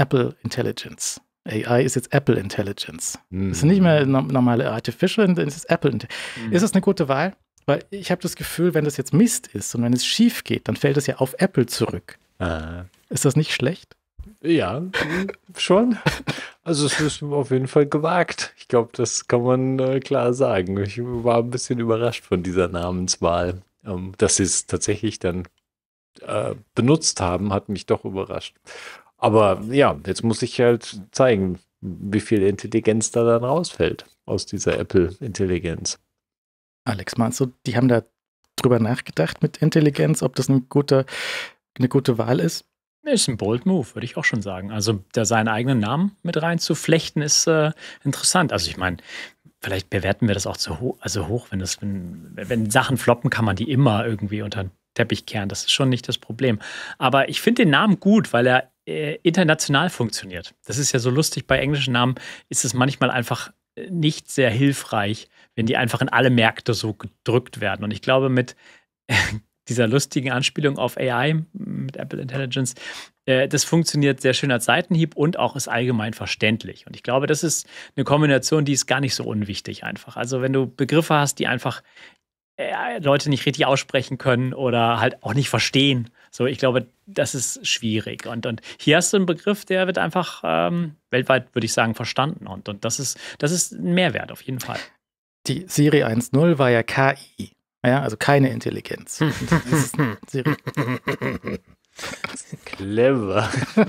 Apple Intelligence. AI ist jetzt Apple Intelligence. Mhm. Es ist nicht mhm. mehr normale Artificial, es ist Apple Intelligence. Mhm. Ist das eine gute Wahl? Weil ich habe das Gefühl, wenn das jetzt Mist ist und wenn es schief geht, dann fällt es ja auf Apple zurück. Äh. Ist das nicht schlecht? Ja, schon. Also es ist auf jeden Fall gewagt. Ich glaube, das kann man äh, klar sagen. Ich war ein bisschen überrascht von dieser Namenswahl. Ähm, dass sie es tatsächlich dann äh, benutzt haben, hat mich doch überrascht. Aber ja, jetzt muss ich halt zeigen, wie viel Intelligenz da dann rausfällt aus dieser Apple-Intelligenz. Alex, meinst du, die haben da drüber nachgedacht mit Intelligenz, ob das ein guter, eine gute Wahl ist? Ist ein bold Move, würde ich auch schon sagen. Also da seinen eigenen Namen mit reinzuflechten, ist äh, interessant. Also ich meine, vielleicht bewerten wir das auch zu hoch, also hoch, wenn das, wenn, wenn Sachen floppen, kann man die immer irgendwie unter den Teppich kehren. Das ist schon nicht das Problem. Aber ich finde den Namen gut, weil er äh, international funktioniert. Das ist ja so lustig, bei englischen Namen ist es manchmal einfach äh, nicht sehr hilfreich, wenn die einfach in alle Märkte so gedrückt werden. Und ich glaube, mit dieser lustigen Anspielung auf AI, mit Apple Intelligence, äh, das funktioniert sehr schön als Seitenhieb und auch ist allgemein verständlich. Und ich glaube, das ist eine Kombination, die ist gar nicht so unwichtig einfach. Also wenn du Begriffe hast, die einfach äh, Leute nicht richtig aussprechen können oder halt auch nicht verstehen. So, ich glaube, das ist schwierig. Und, und hier hast du einen Begriff, der wird einfach ähm, weltweit, würde ich sagen, verstanden. Und, und das, ist, das ist ein Mehrwert auf jeden Fall. Die Siri 1.0 war ja KI, ja, also keine Intelligenz. Siri. Clever.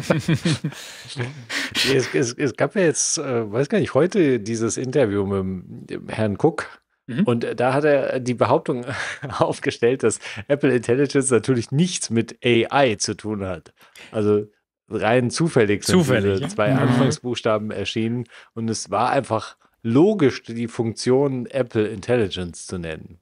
es, es, es, gab ja jetzt, äh, weiß gar nicht, heute dieses Interview mit Herrn Cook Mhm. Und äh, da hat er äh, die Behauptung aufgestellt, dass Apple Intelligence natürlich nichts mit AI zu tun hat. Also rein zufällig sind zufällig, diese zwei mhm. Anfangsbuchstaben erschienen und es war einfach logisch, die Funktion Apple Intelligence zu nennen.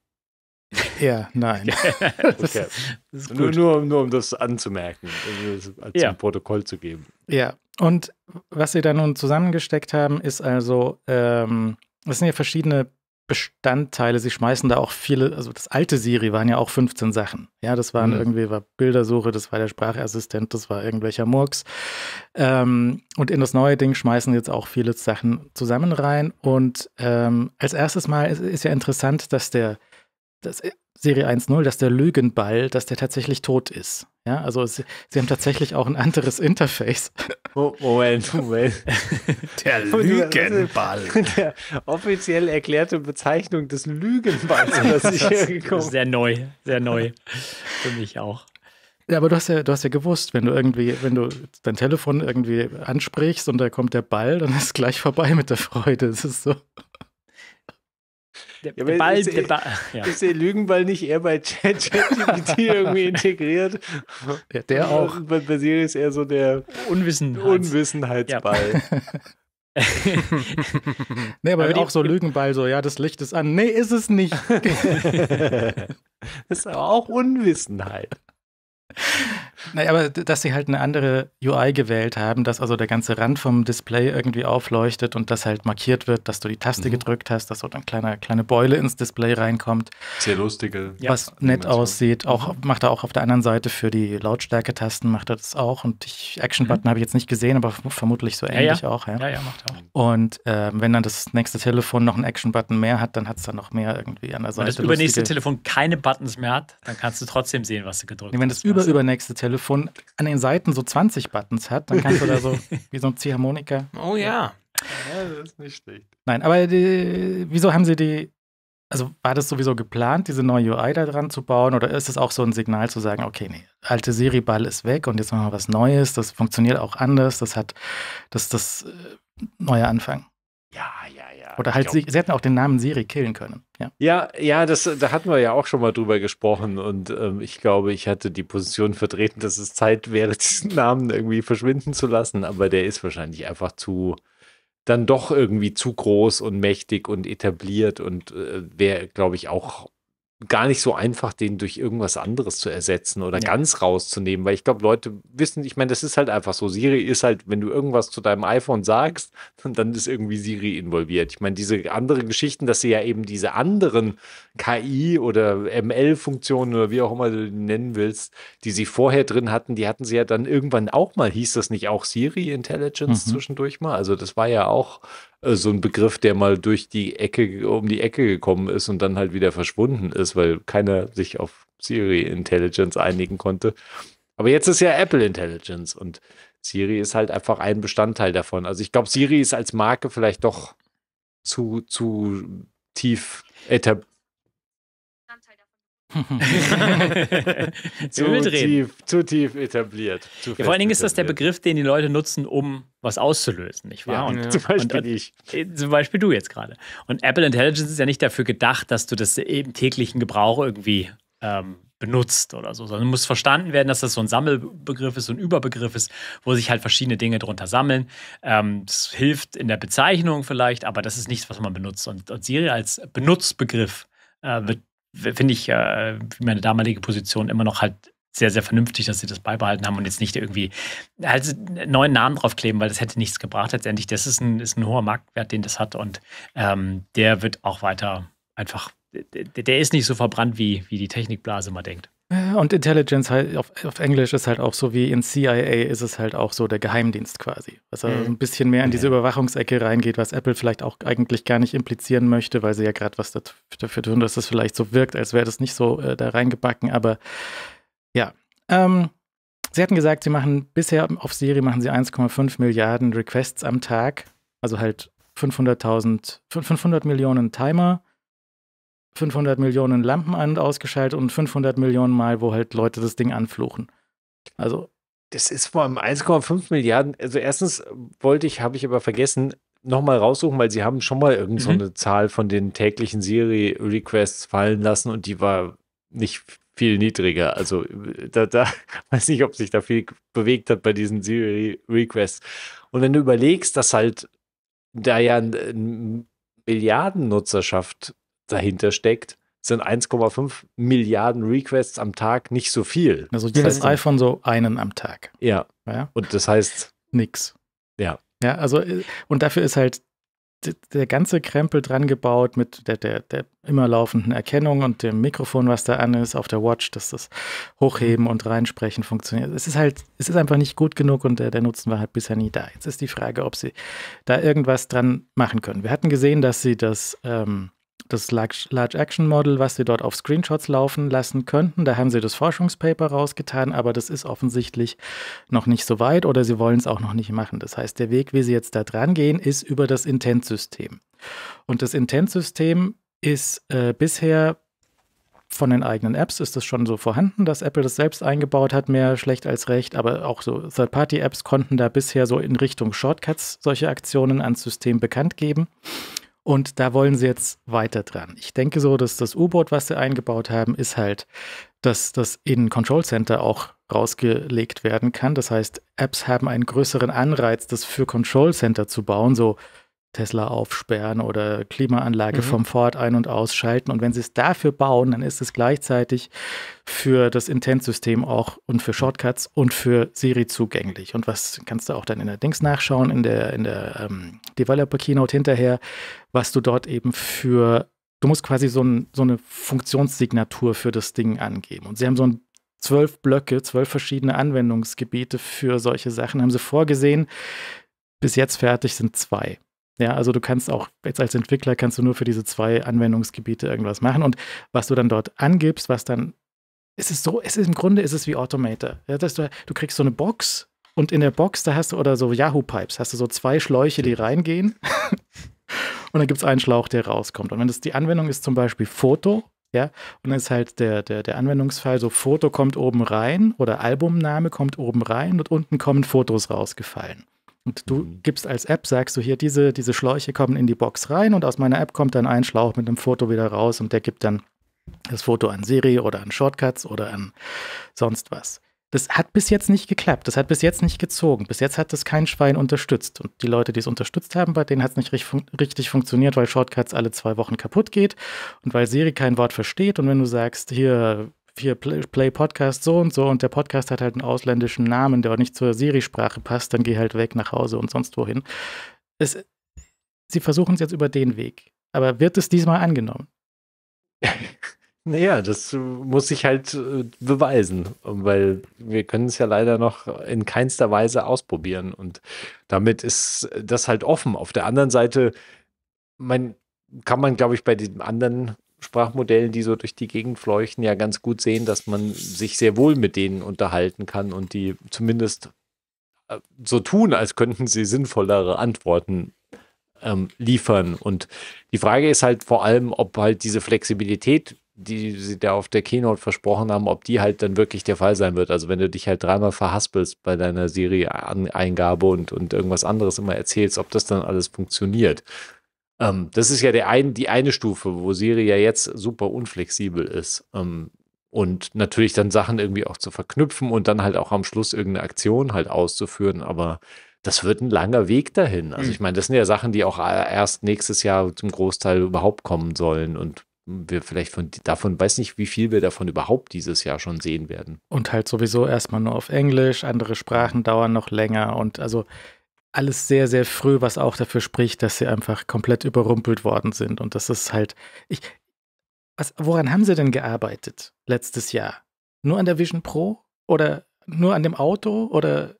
Ja, nein. okay. das, ist, das ist nur, nur, nur, um das anzumerken, also als ja. Protokoll zu geben. Ja, und was sie da nun zusammengesteckt haben, ist also, ähm, das sind ja verschiedene Bestandteile. Sie schmeißen da auch viele, also das alte Siri waren ja auch 15 Sachen. Ja, das waren mhm. irgendwie war Bildersuche, das war der Sprachassistent, das war irgendwelcher Murks. Ähm, und in das neue Ding schmeißen jetzt auch viele Sachen zusammen rein. Und ähm, als erstes Mal ist, ist ja interessant, dass der, das Serie 1.0, dass der Lügenball, dass der tatsächlich tot ist. Ja, also sie, sie haben tatsächlich auch ein anderes Interface. Oh, Moment, Moment. Der also, Lügenball. Der offiziell erklärte Bezeichnung des Lügenballs, das ich hier gekommen Sehr neu, sehr neu. Für mich auch. Ja, aber du hast ja, du hast ja gewusst, wenn du irgendwie, wenn du dein Telefon irgendwie ansprichst und da kommt der Ball, dann ist gleich vorbei mit der Freude. Das ist so. Der, ja, der Ball, ist, eh- der ba ja. ist der eh Lügenball nicht eher bei ChatGPT irgendwie integriert? Ja, der äh, auch. Und bei Basir ist eher so der Unwissenheits Unwissenheitsball. Ja. nee, aber, aber auch so Lügenball, so, ja, das Licht ist an. Nee, ist es nicht. das ist aber auch Unwissenheit. Naja, aber dass sie halt eine andere UI gewählt haben, dass also der ganze Rand vom Display irgendwie aufleuchtet und das halt markiert wird, dass du die Taste mhm. gedrückt hast, dass so eine kleine, kleine Beule ins Display reinkommt. Sehr lustige. Was ja. nett aussieht. Auch, mhm. macht er auch auf der anderen Seite für die Lautstärke-Tasten, macht er das auch. Und ich, Action-Button mhm. habe ich jetzt nicht gesehen, aber vermutlich so ähnlich ja, ja. auch. Ja, ja, macht er auch. Und äh, wenn dann das nächste Telefon noch einen Action-Button mehr hat, dann hat es dann noch mehr irgendwie an der Seite. Wenn das übernächste Telefon keine Buttons mehr hat, dann kannst du trotzdem sehen, was du gedrückt hast. Wenn das über, übernächste Telefon Telefon an den Seiten so 20 Buttons hat, dann kannst du da so wie so ein Ziehharmonika. Oh ja. ja. Das ist nicht schlecht. Nein, aber die, wieso haben sie die, also war das sowieso geplant, diese neue UI da dran zu bauen oder ist es auch so ein Signal zu sagen, okay, nee, alte Siri-Ball ist weg und jetzt machen wir was Neues, das funktioniert auch anders, das hat, das ist das äh, neue Anfang. Ja, oder halt, sie, sie, hätten auch den Namen Siri killen können. Ja, ja, ja das, da hatten wir ja auch schon mal drüber gesprochen. Und ähm, ich glaube, ich hatte die Position vertreten, dass es Zeit wäre, diesen Namen irgendwie verschwinden zu lassen. Aber der ist wahrscheinlich einfach zu, dann doch irgendwie zu groß und mächtig und etabliert und äh, wäre, glaube ich, auch gar nicht so einfach, den durch irgendwas anderes zu ersetzen oder ja. ganz rauszunehmen, weil ich glaube, Leute wissen, ich meine, das ist halt einfach so. Siri ist halt, wenn du irgendwas zu deinem iPhone sagst, dann ist irgendwie Siri involviert. Ich meine, diese anderen Geschichten, dass sie ja eben diese anderen KI oder ML-Funktionen oder wie auch immer du die nennen willst, die sie vorher drin hatten, die hatten sie ja dann irgendwann auch mal, hieß das nicht auch Siri Intelligence mhm. zwischendurch mal? Also das war ja auch äh, so ein Begriff, der mal durch die Ecke, um die Ecke gekommen ist und dann halt wieder verschwunden ist, weil keiner sich auf Siri Intelligence einigen konnte. Aber jetzt ist ja Apple Intelligence und Siri ist halt einfach ein Bestandteil davon. Also ich glaube, Siri ist als Marke vielleicht doch zu, zu tief etabliert zu, tief, zu tief etabliert. Zu ja, vor allen Dingen ist das der Begriff, den die Leute nutzen, um was auszulösen, nicht wahr? Ja, und, ja. Zum Beispiel und, ich. Äh, zum Beispiel du jetzt gerade. Und Apple Intelligence ist ja nicht dafür gedacht, dass du das im täglichen Gebrauch irgendwie ähm, benutzt oder so, sondern muss verstanden werden, dass das so ein Sammelbegriff ist, so ein Überbegriff ist, wo sich halt verschiedene Dinge drunter sammeln. Ähm, das hilft in der Bezeichnung vielleicht, aber das ist nichts, was man benutzt. Und, und Siri als Benutzbegriff äh, wird finde ich äh, meine damalige Position immer noch halt sehr, sehr vernünftig, dass sie das beibehalten haben und jetzt nicht irgendwie halt einen neuen Namen draufkleben, weil das hätte nichts gebracht letztendlich. Das ist ein, ist ein hoher Marktwert, den das hat und ähm, der wird auch weiter einfach, der, der ist nicht so verbrannt, wie, wie die Technikblase mal denkt. Und Intelligence halt auf, auf, Englisch ist halt auch so wie in CIA ist es halt auch so der Geheimdienst quasi. Was er mhm. ein bisschen mehr in diese Überwachungsecke reingeht, was Apple vielleicht auch eigentlich gar nicht implizieren möchte, weil sie ja gerade was dafür tun, dass es das vielleicht so wirkt, als wäre das nicht so äh, da reingebacken. Aber ja. Ähm, sie hatten gesagt, sie machen bisher auf Siri machen sie 1,5 Milliarden Requests am Tag. Also halt 500.000, 500 Millionen Timer 500 Millionen Lampen an und ausgeschaltet und 500 Millionen Mal, wo halt Leute das Ding anfluchen. Also. Das ist vor allem 1,5 Milliarden. Also, erstens wollte ich, habe ich aber vergessen, nochmal raussuchen, weil sie haben schon mal irgendeine mhm. eine Zahl von den täglichen Siri-Requests fallen lassen und die war nicht viel niedriger. Also, äh, da, da weiß nicht, ob sich da viel bewegt hat bei diesen Siri-Requests. Und wenn du überlegst, dass halt da ja eine Milliardennutzerschaft dahinter steckt, sind 1,5 Milliarden Requests am Tag nicht so viel. Also jedes das heißt, iPhone so einen am Tag. Ja. ja. Und das heißt. Nix. Ja. Ja, also, äh, und dafür ist halt der ganze Krempel dran gebaut mit der, der, der immer laufenden Erkennung und dem Mikrofon, was da an ist, auf der Watch, dass das Hochheben und Reinsprechen funktioniert. Es ist halt, es ist einfach nicht gut genug und der, der Nutzen war halt bisher nie da. Jetzt ist die Frage, ob sie da irgendwas dran machen können. Wir hatten gesehen, dass sie das ähm, das Large Action Model, was sie dort auf Screenshots laufen lassen könnten. Da haben sie das Forschungspaper rausgetan, aber das ist offensichtlich noch nicht so weit oder sie wollen es auch noch nicht machen. Das heißt, der Weg, wie sie jetzt da dran gehen, ist über das Intent-System. Und das Intent-System ist äh, bisher von den eigenen Apps ist das schon so vorhanden, dass Apple das selbst eingebaut hat, mehr schlecht als recht, aber auch so Third-Party-Apps konnten da bisher so in Richtung Shortcuts solche Aktionen ans System bekannt geben. Und da wollen sie jetzt weiter dran. Ich denke so, dass das U-Boot, was sie eingebaut haben, ist halt, dass das in Control Center auch rausgelegt werden kann. Das heißt, Apps haben einen größeren Anreiz, das für Control Center zu bauen. So Tesla aufsperren oder Klimaanlage mhm. vom Ford ein- und ausschalten. Und wenn sie es dafür bauen, dann ist es gleichzeitig für das Intent-System auch und für Shortcuts und für Siri zugänglich. Und was kannst du auch dann in der Dings nachschauen, in der, in der ähm, Developer-Keynote hinterher, was du dort eben für, du musst quasi so, ein, so eine Funktionssignatur für das Ding angeben. Und sie haben so ein zwölf Blöcke, zwölf verschiedene Anwendungsgebiete für solche Sachen, haben sie vorgesehen. Bis jetzt fertig sind zwei. Ja, also du kannst auch jetzt als Entwickler kannst du nur für diese zwei Anwendungsgebiete irgendwas machen und was du dann dort angibst, was dann es ist so, es ist im Grunde ist es wie Automator. Ja, dass du, du kriegst so eine Box und in der Box, da hast du, oder so Yahoo-Pipes, hast du so zwei Schläuche, die reingehen. und dann gibt es einen Schlauch, der rauskommt. Und wenn das die Anwendung ist, zum Beispiel Foto, ja, und dann ist halt der, der, der Anwendungsfall so: Foto kommt oben rein oder Albumname kommt oben rein und unten kommen Fotos rausgefallen. Und du mhm. gibst als App, sagst du hier, diese, diese Schläuche kommen in die Box rein und aus meiner App kommt dann ein Schlauch mit einem Foto wieder raus und der gibt dann das Foto an Siri oder an Shortcuts oder an sonst was. Das hat bis jetzt nicht geklappt. Das hat bis jetzt nicht gezogen. Bis jetzt hat das kein Schwein unterstützt. Und die Leute, die es unterstützt haben, bei denen hat es nicht richtig funktioniert, weil Shortcuts alle zwei Wochen kaputt geht und weil Siri kein Wort versteht. Und wenn du sagst, hier hier Play, Play Podcast so und so und der Podcast hat halt einen ausländischen Namen, der auch nicht zur Siri-Sprache passt, dann geh halt weg nach Hause und sonst wohin. Es, sie versuchen es jetzt über den Weg. Aber wird es diesmal angenommen? Naja, das muss ich halt äh, beweisen, weil wir können es ja leider noch in keinster Weise ausprobieren. Und damit ist das halt offen. Auf der anderen Seite, mein, kann man, glaube ich, bei dem anderen Sprachmodellen, die so durch die Gegend fleuchten, ja ganz gut sehen, dass man sich sehr wohl mit denen unterhalten kann und die zumindest äh, so tun, als könnten sie sinnvollere Antworten ähm, liefern. Und die Frage ist halt vor allem, ob halt diese Flexibilität, die sie da auf der Keynote versprochen haben, ob die halt dann wirklich der Fall sein wird. Also wenn du dich halt dreimal verhaspelst bei deiner serie eingabe und, und irgendwas anderes immer erzählst, ob das dann alles funktioniert. Ähm, das ist ja der ein, die eine Stufe, wo Siri ja jetzt super unflexibel ist. Ähm, und natürlich dann Sachen irgendwie auch zu verknüpfen und dann halt auch am Schluss irgendeine Aktion halt auszuführen. Aber das wird ein langer Weg dahin. Also hm. ich meine, das sind ja Sachen, die auch äh, erst nächstes Jahr zum Großteil überhaupt kommen sollen und wir vielleicht von davon weiß nicht, wie viel wir davon überhaupt dieses Jahr schon sehen werden. Und halt sowieso erstmal nur auf Englisch, andere Sprachen dauern noch länger und also alles sehr, sehr früh, was auch dafür spricht, dass sie einfach komplett überrumpelt worden sind. Und das ist halt, ich, was, woran haben sie denn gearbeitet letztes Jahr? Nur an der Vision Pro? Oder nur an dem Auto? Oder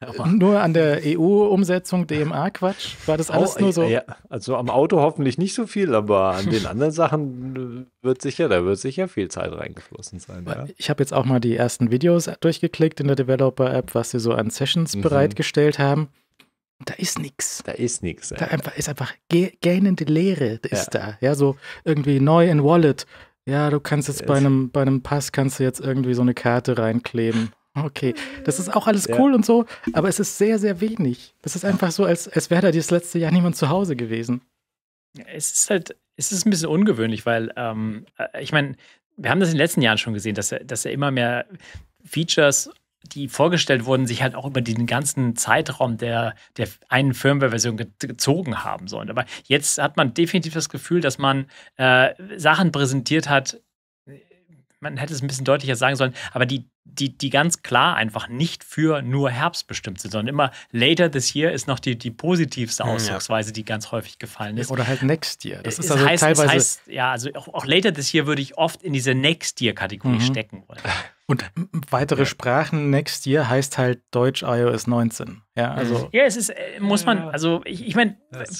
ja, äh, nur an der EU-Umsetzung DMA-Quatsch? War das alles oh, nur so? Ja, also am Auto hoffentlich nicht so viel, aber an den anderen Sachen äh, wird sicher, da wird sicher viel Zeit reingeflossen sein. Ja. Ich habe jetzt auch mal die ersten Videos durchgeklickt in der Developer-App, was sie so an Sessions mhm. bereitgestellt haben da ist nichts. Da ist nichts. Da einfach, ist einfach gähnende Leere ist ja. da. Ja, so irgendwie neu in Wallet. Ja, du kannst jetzt bei einem, bei einem Pass kannst du jetzt irgendwie so eine Karte reinkleben. Okay, das ist auch alles cool ja. und so, aber es ist sehr, sehr wenig. Das ist einfach so, als, als wäre da das letzte Jahr niemand zu Hause gewesen. Es ist halt, es ist ein bisschen ungewöhnlich, weil ähm, äh, ich meine, wir haben das in den letzten Jahren schon gesehen, dass, dass er immer mehr Features die vorgestellt wurden, sich halt auch über den ganzen Zeitraum der, der einen Firmware-Version gezogen haben sollen. Aber jetzt hat man definitiv das Gefühl, dass man äh, Sachen präsentiert hat, man hätte es ein bisschen deutlicher sagen sollen, aber die, die, die ganz klar einfach nicht für nur Herbst bestimmt sind, sondern immer later this year ist noch die, die positivste mhm, Ausdrucksweise, die ganz häufig gefallen ist. Oder halt next year. Das äh, ist es also heißt, teilweise. heißt, ja, also auch, auch later this year würde ich oft in diese next year Kategorie mhm. stecken wollen. Und weitere ja. Sprachen next year heißt halt Deutsch iOS 19. Ja, also. Mhm. Ja, es ist, äh, muss man, also ich, ich meine,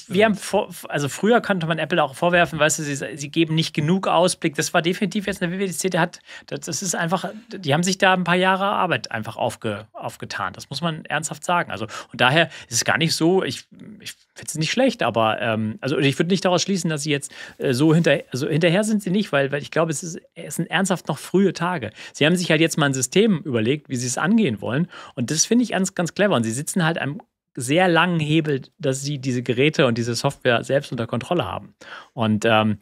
wir haben vor, also früher konnte man Apple auch vorwerfen, weißt du, sie, sie geben nicht genug Ausblick. Das war definitiv jetzt eine WWDC, der hat, das ist einfach, die haben sich da ein paar Jahre Arbeit einfach aufge, aufgetan. Das muss man ernsthaft sagen. Also, und daher ist es gar nicht so, ich, ich finde es nicht schlecht, aber ähm, also ich würde nicht daraus schließen, dass sie jetzt äh, so hinter, also hinterher sind sie nicht, weil, weil ich glaube, es, ist, es sind ernsthaft noch frühe Tage. Sie haben sich halt jetzt mal ein System überlegt, wie sie es angehen wollen. Und das finde ich ganz, ganz clever. Und sie sitzen halt halt einem sehr langen Hebel, dass sie diese Geräte und diese Software selbst unter Kontrolle haben. Und ähm,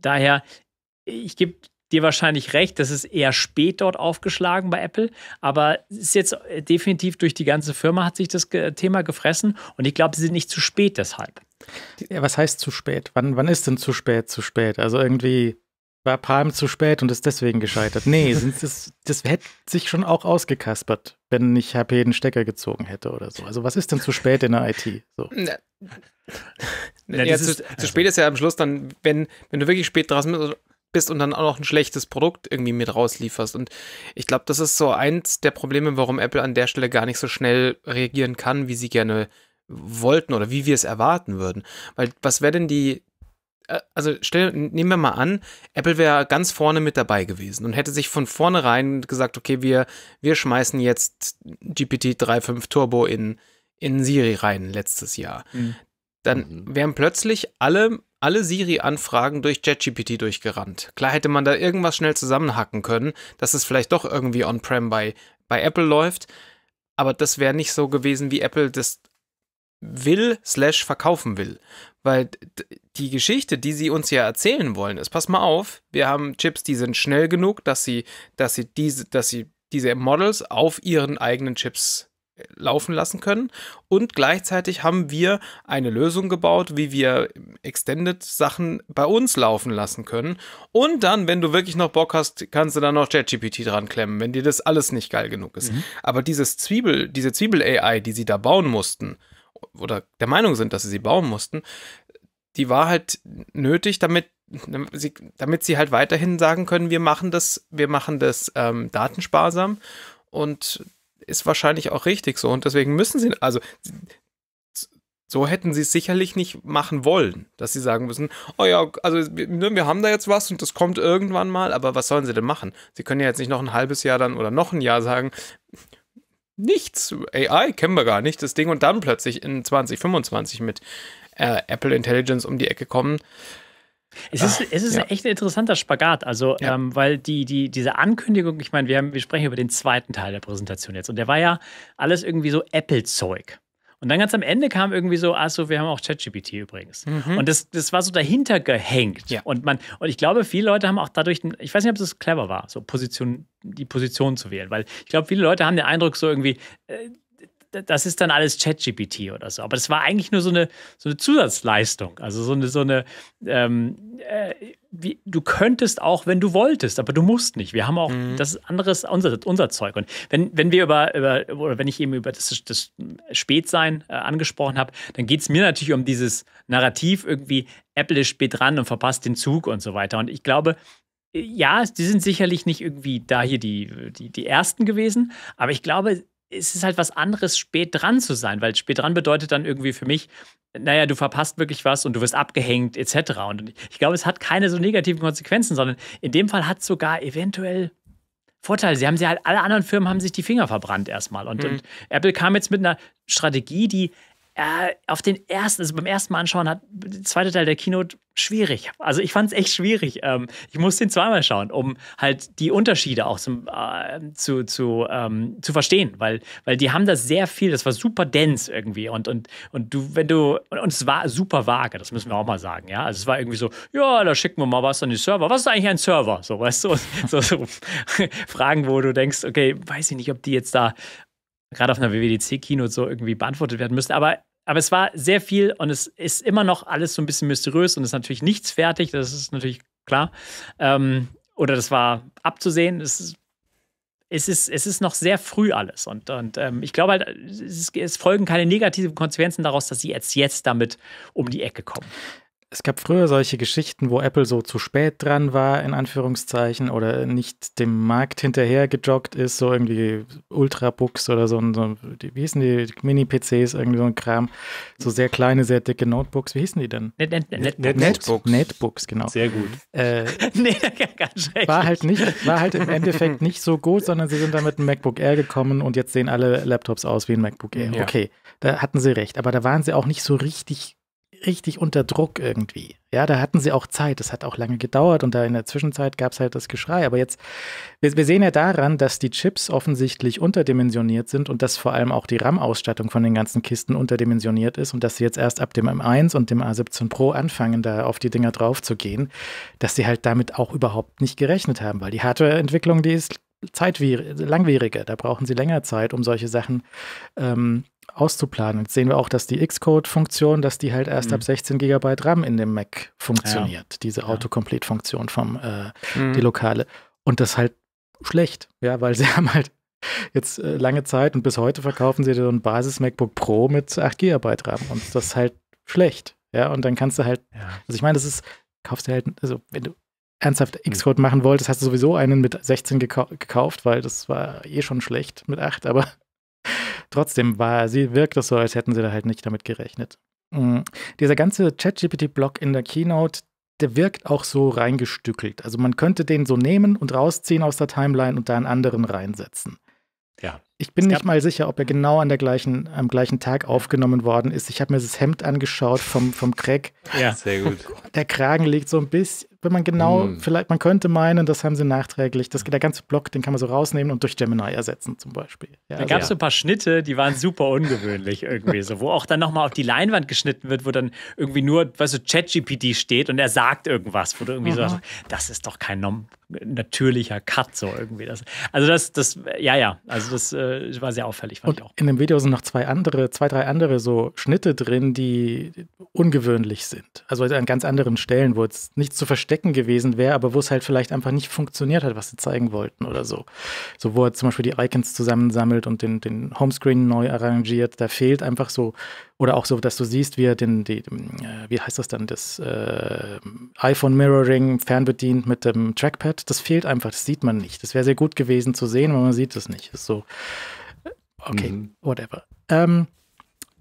daher, ich gebe dir wahrscheinlich recht, das ist eher spät dort aufgeschlagen bei Apple, aber es ist jetzt äh, definitiv durch die ganze Firma hat sich das Thema gefressen und ich glaube, sie sind nicht zu spät deshalb. was heißt zu spät? Wann, wann ist denn zu spät zu spät? Also irgendwie war Palm zu spät und ist deswegen gescheitert. Nee, das, das hätte sich schon auch ausgekaspert, wenn ich HP den Stecker gezogen hätte oder so. Also was ist denn zu spät in der IT? So. Na, na, ja, zu, ist, zu, äh, spät ist ja am Schluss dann, wenn, wenn du wirklich spät draußen bist und dann auch noch ein schlechtes Produkt irgendwie mit rauslieferst. Und ich glaube, das ist so eins der Probleme, warum Apple an der Stelle gar nicht so schnell reagieren kann, wie sie gerne wollten oder wie wir es erwarten würden. Weil was wäre denn die, äh, also stell, nehmen wir mal an, Apple wäre ganz vorne mit dabei gewesen und hätte sich von vornherein gesagt, okay, wir, wir schmeißen jetzt GPT 3.5 Turbo in, in Siri rein letztes Jahr. Mhm. Dann mhm. wären plötzlich alle, alle Siri-Anfragen durch JetGPT durchgerannt. Klar hätte man da irgendwas schnell zusammenhacken können, dass es vielleicht doch irgendwie on-prem bei, bei Apple läuft, aber das wäre nicht so gewesen, wie Apple das will, slash verkaufen will. Weil die Geschichte, die sie uns ja erzählen wollen, ist, pass mal auf, wir haben Chips, die sind schnell genug, dass sie, dass sie diese, dass sie diese Models auf ihren eigenen Chips äh, laufen lassen können. Und gleichzeitig haben wir eine Lösung gebaut, wie wir ähm, Extended Sachen bei uns laufen lassen können. Und dann, wenn du wirklich noch Bock hast, kannst du dann noch ChatGPT dran klemmen, wenn dir das alles nicht geil genug ist. Mhm. Aber dieses Zwiebel, diese Zwiebel-AI, die sie da bauen mussten, oder der Meinung sind, dass sie sie bauen mussten, die war halt nötig, damit sie, damit sie halt weiterhin sagen können, wir machen das, wir machen das ähm, datensparsam und ist wahrscheinlich auch richtig so und deswegen müssen sie, also so hätten sie es sicherlich nicht machen wollen, dass sie sagen müssen, oh ja, also wir, ne, wir, haben da jetzt was und das kommt irgendwann mal, aber was sollen sie denn machen? Sie können ja jetzt nicht noch ein halbes Jahr dann oder noch ein Jahr sagen, nichts. AI kennen wir gar nicht, das Ding. Und dann plötzlich in 2025 mit äh, Apple Intelligence um die Ecke kommen. Es ist, es ist ja. echt ein interessanter Spagat, also ja. ähm, weil die, die, diese Ankündigung, ich meine, wir, wir sprechen über den zweiten Teil der Präsentation jetzt und der war ja alles irgendwie so Apple-Zeug. Und dann ganz am Ende kam irgendwie so, achso, wir haben auch ChatGPT übrigens. Mhm. Und das, das war so dahinter gehängt. Ja. Und, man, und ich glaube, viele Leute haben auch dadurch, ich weiß nicht, ob das clever war, so Position, die Position zu wählen. Weil ich glaube, viele Leute haben den Eindruck, so irgendwie, äh, das ist dann alles ChatGPT oder so. Aber das war eigentlich nur so eine, so eine Zusatzleistung. Also so eine, so eine ähm, äh, wie, du könntest auch, wenn du wolltest, aber du musst nicht. Wir haben auch mhm. das anderes, unser, unser Zeug. Und wenn, wenn wir über, über, oder wenn ich eben über das, das Spätsein äh, angesprochen habe, dann geht es mir natürlich um dieses Narrativ irgendwie, Apple ist spät dran und verpasst den Zug und so weiter. Und ich glaube, äh, ja, die sind sicherlich nicht irgendwie da hier die, die, die Ersten gewesen, aber ich glaube, es ist halt was anderes, spät dran zu sein, weil spät dran bedeutet dann irgendwie für mich, naja, du verpasst wirklich was und du wirst abgehängt etc. Und ich glaube, es hat keine so negativen Konsequenzen, sondern in dem Fall hat es sogar eventuell Vorteile. Sie haben sie halt, alle anderen Firmen haben sich die Finger verbrannt erstmal. Und, mhm. und Apple kam jetzt mit einer Strategie, die äh, auf den ersten, also beim ersten Mal anschauen, hat der zweite Teil der Keynote schwierig. Also ich fand es echt schwierig. Ähm, ich musste ihn zweimal schauen, um halt die Unterschiede auch zum, äh, zu, zu, ähm, zu verstehen, weil, weil die haben da sehr viel, das war super dense irgendwie und, und, und du, wenn du, und, und, es war super vage, das müssen wir auch mal sagen, ja. Also es war irgendwie so, ja, da schicken wir mal was an die Server. Was ist eigentlich ein Server? So, weißt du, so, so Fragen, wo du denkst, okay, weiß ich nicht, ob die jetzt da gerade auf einer WWDC-Keynote so irgendwie beantwortet werden müssen, aber aber es war sehr viel und es ist immer noch alles so ein bisschen mysteriös und ist natürlich nichts fertig, das ist natürlich klar. Ähm, oder das war abzusehen. Es ist, es ist, es ist noch sehr früh alles. Und, und ähm, ich glaube halt, es, ist, es folgen keine negativen Konsequenzen daraus, dass sie jetzt, jetzt damit um die Ecke kommen es gab früher solche Geschichten, wo Apple so zu spät dran war, in Anführungszeichen, oder nicht dem Markt hinterher gejoggt ist, so irgendwie Ultrabooks oder so, so wie hießen die, Mini-PCs, irgendwie so ein Kram. So sehr kleine, sehr dicke Notebooks, wie hießen die denn? Net, net, net, net Netbooks. Netbooks, genau. Sehr gut. Äh, nee, ganz war halt nicht, war halt im Endeffekt nicht so gut, sondern sie sind dann mit einem MacBook Air gekommen und jetzt sehen alle Laptops aus wie ein MacBook Air. Ja. Okay, da hatten sie recht, aber da waren sie auch nicht so richtig richtig unter Druck irgendwie. Ja, da hatten sie auch Zeit. Das hat auch lange gedauert und da in der Zwischenzeit gab es halt das Geschrei. Aber jetzt, wir, wir, sehen ja daran, dass die Chips offensichtlich unterdimensioniert sind und dass vor allem auch die RAM-Ausstattung von den ganzen Kisten unterdimensioniert ist und dass sie jetzt erst ab dem M1 und dem A17 Pro anfangen, da auf die Dinger drauf zu gehen, dass sie halt damit auch überhaupt nicht gerechnet haben, weil die Hardwareentwicklung, die ist zeitwierig, langwieriger. Da brauchen sie länger Zeit, um solche Sachen ähm, auszuplanen. Jetzt sehen wir auch, dass die Xcode-Funktion, dass die halt erst mhm. ab 16 GB RAM in dem Mac funktioniert, ja. diese ja. Autocomplete-Funktion vom äh, mhm. die Lokale. Und das halt schlecht, ja, weil sie haben halt jetzt äh, lange Zeit und bis heute verkaufen sie so ein Basis-MacBook Pro mit 8 GB RAM und das ist halt schlecht, ja, und dann kannst du halt, ja. also ich meine, das ist, kaufst du halt, also wenn du ernsthaft mhm. Xcode machen wolltest, hast du sowieso einen mit 16 gekau gekauft, weil das war eh schon schlecht mit 8, aber Trotzdem war sie, wirkt es so, als hätten sie da halt nicht damit gerechnet. Mhm. Dieser ganze ChatGPT-Block in der Keynote, der wirkt auch so reingestückelt. Also man könnte den so nehmen und rausziehen aus der Timeline und da einen anderen reinsetzen. Ja. Ich bin nicht mal sicher, ob er genau an der gleichen, am gleichen Tag aufgenommen worden ist. Ich habe mir das Hemd angeschaut vom, vom Craig. Ja, sehr gut. Der Kragen liegt so ein bisschen, wenn man genau, mm. vielleicht, man könnte meinen, das haben sie nachträglich. Das, der ganze Block, den kann man so rausnehmen und durch Gemini ersetzen, zum Beispiel. Ja, da also, gab es ja. so ein paar Schnitte, die waren super ungewöhnlich irgendwie so, wo auch dann nochmal auf die Leinwand geschnitten wird, wo dann irgendwie nur, weißt du, ChatGPT steht und er sagt irgendwas, wo du irgendwie mhm. so, das ist doch kein natürlicher Cut, so irgendwie. Das, also das, das, ja, ja, also das. Äh, äh, war sehr auffällig. und auch. in dem Video sind noch zwei andere, zwei, drei andere so Schnitte drin, die ungewöhnlich sind. Also an ganz anderen Stellen, wo es nichts zu verstecken gewesen wäre, aber wo es halt vielleicht einfach nicht funktioniert hat, was sie zeigen wollten oder so. So, wo er zum Beispiel die Icons zusammensammelt und den, den Homescreen neu arrangiert, da fehlt einfach so oder auch so, dass du siehst, wie er den, die, ähm, äh, wie heißt das dann, das äh, iPhone-Mirroring fernbedient mit dem Trackpad, das fehlt einfach, das sieht man nicht. Das wäre sehr gut gewesen zu sehen, aber man sieht es nicht. Das ist so, äh, okay, mhm. whatever. Ähm,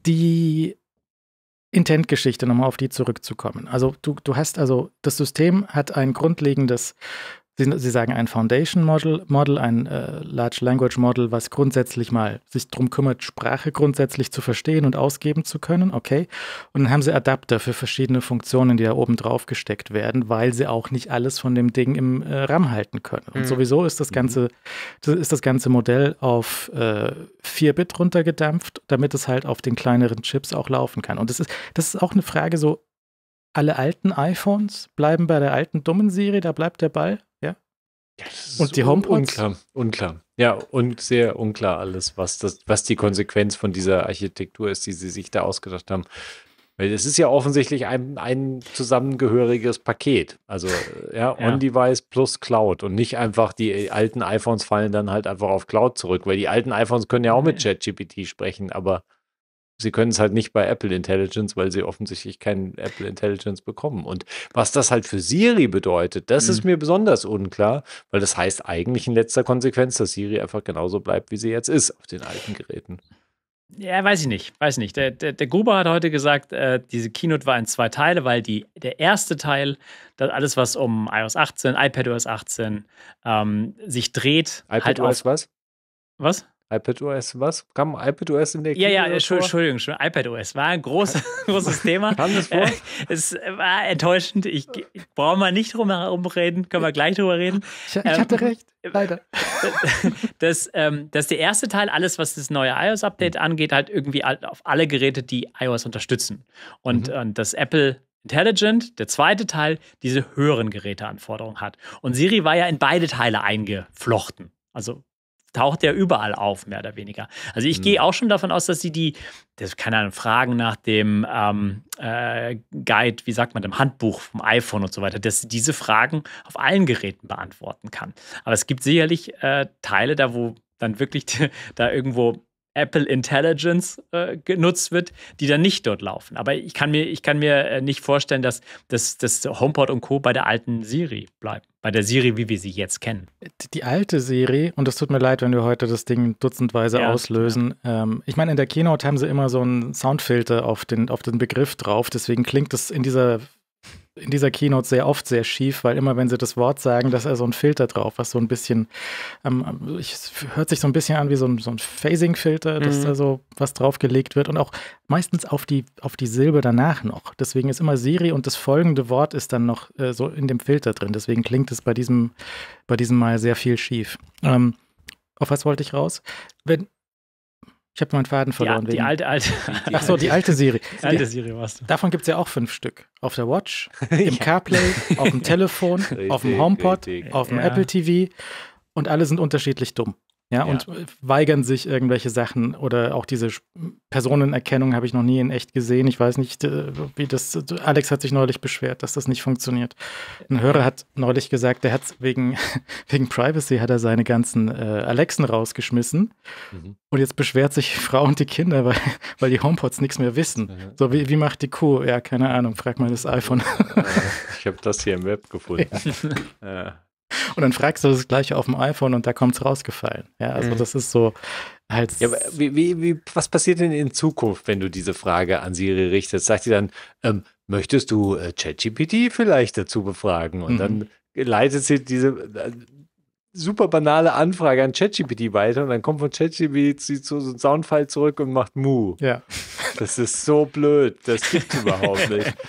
die Intent-Geschichte, nochmal auf die zurückzukommen. Also du, du hast also, das System hat ein grundlegendes Sie, Sie sagen ein Foundation Model, Model ein äh, Large Language Model, was grundsätzlich mal sich darum kümmert, Sprache grundsätzlich zu verstehen und ausgeben zu können. Okay. Und dann haben Sie Adapter für verschiedene Funktionen, die da oben drauf gesteckt werden, weil Sie auch nicht alles von dem Ding im äh, RAM halten können. Und mhm. sowieso ist das ganze, mhm. das ist das ganze Modell auf äh, 4-Bit runtergedampft, damit es halt auf den kleineren Chips auch laufen kann. Und das ist, das ist auch eine Frage so, alle alten iPhones bleiben bei der alten dummen Serie, da bleibt der Ball und die HomePods? Unklar, unklar. Ja, und sehr unklar alles, was, das, was die Konsequenz von dieser Architektur ist, die sie sich da ausgedacht haben. Weil es ist ja offensichtlich ein, ein zusammengehöriges Paket. Also ja, ja. On-Device plus Cloud und nicht einfach die alten iPhones fallen dann halt einfach auf Cloud zurück, weil die alten iPhones können ja auch mit ChatGPT sprechen, aber sie können es halt nicht bei Apple Intelligence, weil sie offensichtlich keinen Apple Intelligence bekommen. Und was das halt für Siri bedeutet, das mhm. ist mir besonders unklar, weil das heißt eigentlich in letzter Konsequenz, dass Siri einfach genauso bleibt, wie sie jetzt ist auf den alten Geräten. Ja, weiß ich nicht, weiß nicht. Der, der, der Gruber hat heute gesagt, äh, diese Keynote war in zwei Teile, weil die, der erste Teil, das alles, was um iOS 18, iPadOS 18 ähm, sich dreht. iPadOS halt was? Was? iPadOS, was? Kam iPadOS in der Kino Ja, ja, Entschuldigung, schon iPadOS war ein groß, großes Thema. Kam das vor? Äh, es war enttäuschend. Ich, ich brauche mal nicht drum herum reden, können wir gleich drüber reden. Ich, ich hatte ähm, recht, leider. dass, ähm, dass der erste Teil, alles, was das neue iOS-Update mhm. angeht, halt irgendwie auf alle Geräte, die iOS unterstützen. Und, mhm. und das Apple Intelligent, der zweite Teil, diese höheren Geräteanforderungen hat. Und Siri war ja in beide Teile eingeflochten. Also taucht ja überall auf, mehr oder weniger. Also ich mhm. gehe auch schon davon aus, dass sie die, das keine Ahnung, Fragen nach dem ähm, äh, Guide, wie sagt man, dem Handbuch vom iPhone und so weiter, dass sie diese Fragen auf allen Geräten beantworten kann. Aber es gibt sicherlich äh, Teile da, wo dann wirklich da irgendwo Apple Intelligence äh, genutzt wird, die dann nicht dort laufen. Aber ich kann mir, ich kann mir äh, nicht vorstellen, dass das, HomePod und Co. bei der alten Siri bleiben. Bei der Siri, wie wir sie jetzt kennen. Die alte Siri, und es tut mir leid, wenn wir heute das Ding dutzendweise ja, auslösen. Ja. Ähm, ich meine, in der Keynote haben sie immer so einen Soundfilter auf den, auf den Begriff drauf, deswegen klingt es in dieser in dieser Keynote sehr oft sehr schief, weil immer, wenn sie das Wort sagen, dass er so ein Filter drauf, was so ein bisschen, ähm, ich, hört sich so ein bisschen an wie so ein, so ein Phasing-Filter, dass mhm. da so was draufgelegt wird und auch meistens auf die, auf die Silbe danach noch. Deswegen ist immer Siri und das folgende Wort ist dann noch äh, so in dem Filter drin. Deswegen klingt es bei diesem, bei diesem Mal sehr viel schief. Ähm, auf was wollte ich raus? Wenn, ich habe meinen Faden verloren. Die, die alte, alte. Ach so, die alte Serie. Die alte Serie warst du. Davon gibt es ja auch fünf Stück. Auf der Watch, im CarPlay, auf dem Telefon, richtig, auf dem HomePod, richtig. auf dem ja. Apple TV. Und alle sind unterschiedlich dumm. Ja, ja, und weigern sich irgendwelche Sachen oder auch diese Personenerkennung habe ich noch nie in echt gesehen. Ich weiß nicht, äh, wie das. Alex hat sich neulich beschwert, dass das nicht funktioniert. Ein Hörer hat neulich gesagt, der hat wegen, wegen Privacy hat er seine ganzen äh, Alexen rausgeschmissen. Mhm. Und jetzt beschwert sich die Frau und die Kinder, weil, weil die HomePods nichts mehr wissen. So, wie, wie macht die Kuh? Ja, keine Ahnung, frag mal das iPhone. Ich habe das hier im Web gefunden. Ja. ja. Äh, und dann fragst du das gleiche auf dem iPhone und da kommt es rausgefallen. Ja, also mhm. das ist so halt. Ja, wie, wie, wie, was passiert denn in Zukunft, wenn du diese Frage an Siri richtest? Sagt sie dann, ähm, möchtest du äh, ChatGPT vielleicht dazu befragen? Und mhm. dann leitet sie diese äh, super banale Anfrage an ChatGPT weiter und dann kommt von ChatGPT zu so einem Soundfall zurück und macht Mu. Ja. Das ist so blöd. Das gibt überhaupt nicht.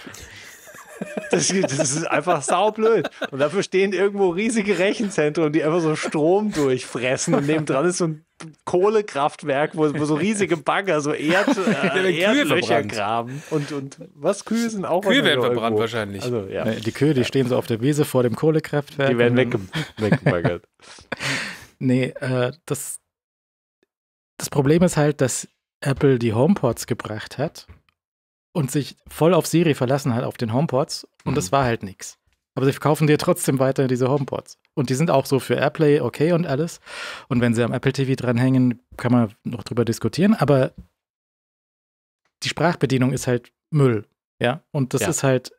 Das, das ist einfach saublöd. Und dafür stehen irgendwo riesige Rechenzentren, die einfach so Strom durchfressen. Und nebendran ist so ein Kohlekraftwerk, wo, wo so riesige Bagger so Erd, äh, Erdlöcher graben. Und, und was? Kühe sind auch Kühe werden verbrannt irgendwo. wahrscheinlich. Also, ja. Die Kühe, die stehen so auf der Wiese vor dem Kohlekraftwerk. Die werden weggebaggert. nee, äh, das, das Problem ist halt, dass Apple die HomePods gebracht hat und sich voll auf Siri verlassen hat, auf den HomePods. Und mhm. das war halt nichts. Aber sie verkaufen dir trotzdem weiter diese HomePods. Und die sind auch so für Airplay okay und alles. Und wenn sie am Apple TV dranhängen, kann man noch drüber diskutieren. Aber die Sprachbedienung ist halt Müll. Ja. Und das ja. ist halt,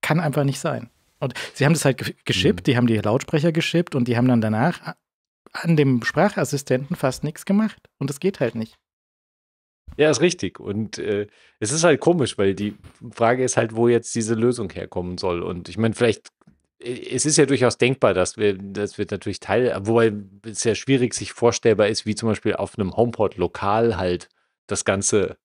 kann einfach nicht sein. Und sie haben das halt geschippt, mhm. die haben die Lautsprecher geschippt und die haben dann danach an dem Sprachassistenten fast nichts gemacht. Und das geht halt nicht. Ja, ist richtig. Und äh, es ist halt komisch, weil die Frage ist halt, wo jetzt diese Lösung herkommen soll. Und ich meine, vielleicht, äh, es ist ja durchaus denkbar, dass wir, das wird natürlich Teil, wobei es ja schwierig sich vorstellbar ist, wie zum Beispiel auf einem Homeport lokal halt das Ganze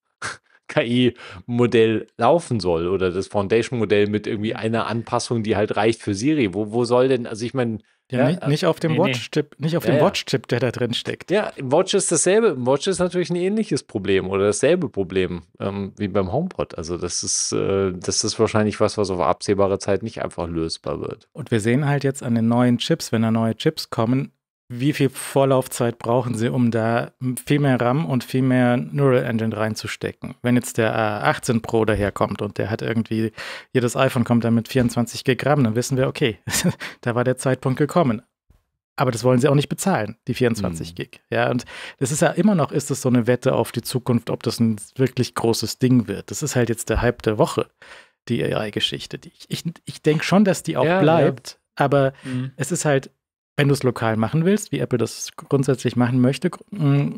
KI-Modell laufen soll oder das Foundation-Modell mit irgendwie mhm. einer Anpassung, die halt reicht für Siri. Wo, wo soll denn, also ich meine, ja, ja, äh, nicht, auf dem nee, Watch-Chip, nicht auf dem Watch-Chip, der da drin steckt. Ja, im Watch ist dasselbe. Im Watch ist natürlich ein ähnliches Problem oder dasselbe Problem ähm, wie beim HomePod. Also das ist, äh, das ist wahrscheinlich was, was auf absehbare Zeit nicht einfach lösbar wird. Und wir sehen halt jetzt an den neuen Chips, wenn da neue Chips kommen, wie viel Vorlaufzeit brauchen sie, um da viel mehr RAM und viel mehr Neural Engine reinzustecken. Wenn jetzt der äh, A18 Pro daherkommt und der hat irgendwie, jedes iPhone kommt dann mit 24 GB RAM, dann wissen wir, okay, da war der Zeitpunkt gekommen. Aber das wollen sie auch nicht bezahlen, die 24 mhm. Gig. Ja, und das ist ja immer noch, ist es so eine Wette auf die Zukunft, ob das ein wirklich großes Ding wird. Das ist halt jetzt der Hype der Woche, die AI-Geschichte. Ich, ich, ich denke schon, dass die auch ja, bleibt, ja. aber mhm. es ist halt wenn du es lokal machen willst, wie Apple das grundsätzlich machen möchte, mm,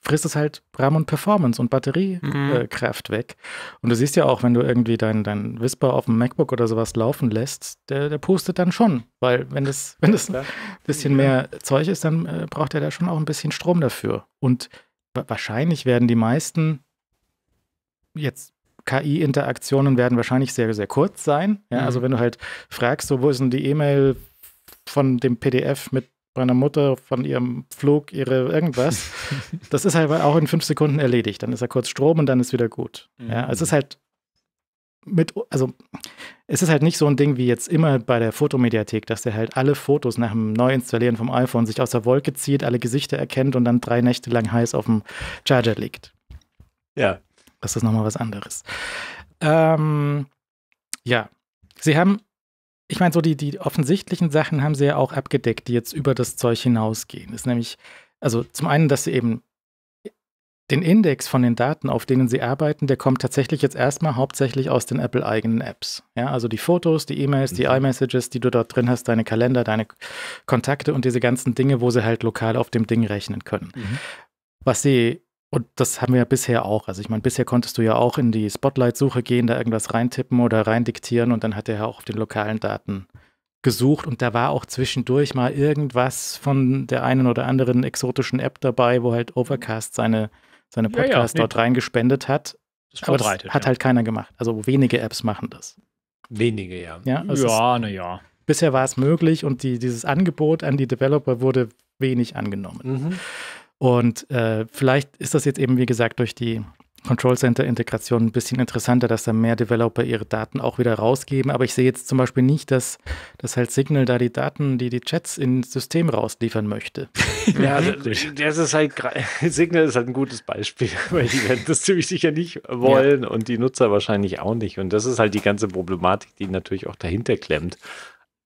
frisst es halt RAM und Performance und Batteriekraft mhm. weg. Und du siehst ja auch, wenn du irgendwie dein, dein Whisper auf dem MacBook oder sowas laufen lässt, der, der pustet dann schon. Weil wenn das, wenn das ein bisschen mehr Zeug ist, dann äh, braucht er da schon auch ein bisschen Strom dafür. Und wahrscheinlich werden die meisten jetzt KI-Interaktionen werden wahrscheinlich sehr, sehr kurz sein. Ja, also mhm. wenn du halt fragst, so, wo ist denn die E-Mail von dem PDF mit meiner Mutter von ihrem Flug, ihre irgendwas. das ist halt auch in fünf Sekunden erledigt. Dann ist er kurz Strom und dann ist wieder gut. Ja, es mhm. ist halt mit, also es ist halt nicht so ein Ding wie jetzt immer bei der Fotomediathek, dass der halt alle Fotos nach dem Neuinstallieren vom iPhone sich aus der Wolke zieht, alle Gesichter erkennt und dann drei Nächte lang heiß auf dem Charger liegt. Ja. Das ist nochmal was anderes. Ähm, ja. Sie haben ich meine, so die, die offensichtlichen Sachen haben sie ja auch abgedeckt, die jetzt über das Zeug hinausgehen. ist nämlich, also zum einen, dass sie eben den Index von den Daten, auf denen sie arbeiten, der kommt tatsächlich jetzt erstmal hauptsächlich aus den Apple-eigenen Apps. Ja, also die Fotos, die E-Mails, mhm. die iMessages, die du dort drin hast, deine Kalender, deine Kontakte und diese ganzen Dinge, wo sie halt lokal auf dem Ding rechnen können. Mhm. Was sie und das haben wir ja bisher auch. Also ich meine, bisher konntest du ja auch in die Spotlight-Suche gehen, da irgendwas reintippen oder reindiktieren und dann hat er ja auch auf den lokalen Daten gesucht und da war auch zwischendurch mal irgendwas von der einen oder anderen exotischen App dabei, wo halt Overcast seine, seine Podcasts ja, ja, dort reingespendet hat. Aber das hat ja. halt keiner gemacht. Also wenige Apps machen das. Wenige, ja. Ja, also ja naja. Bisher war es möglich und die, dieses Angebot an die Developer wurde wenig angenommen. Mhm. Und äh, vielleicht ist das jetzt eben, wie gesagt, durch die Control Center Integration ein bisschen interessanter, dass da mehr Developer ihre Daten auch wieder rausgeben. Aber ich sehe jetzt zum Beispiel nicht, dass, dass halt Signal da die Daten, die die Chats ins System rausliefern möchte. ja, also, das ist halt, Signal ist halt ein gutes Beispiel, weil die werden das ziemlich sicher nicht wollen ja. und die Nutzer wahrscheinlich auch nicht. Und das ist halt die ganze Problematik, die natürlich auch dahinter klemmt.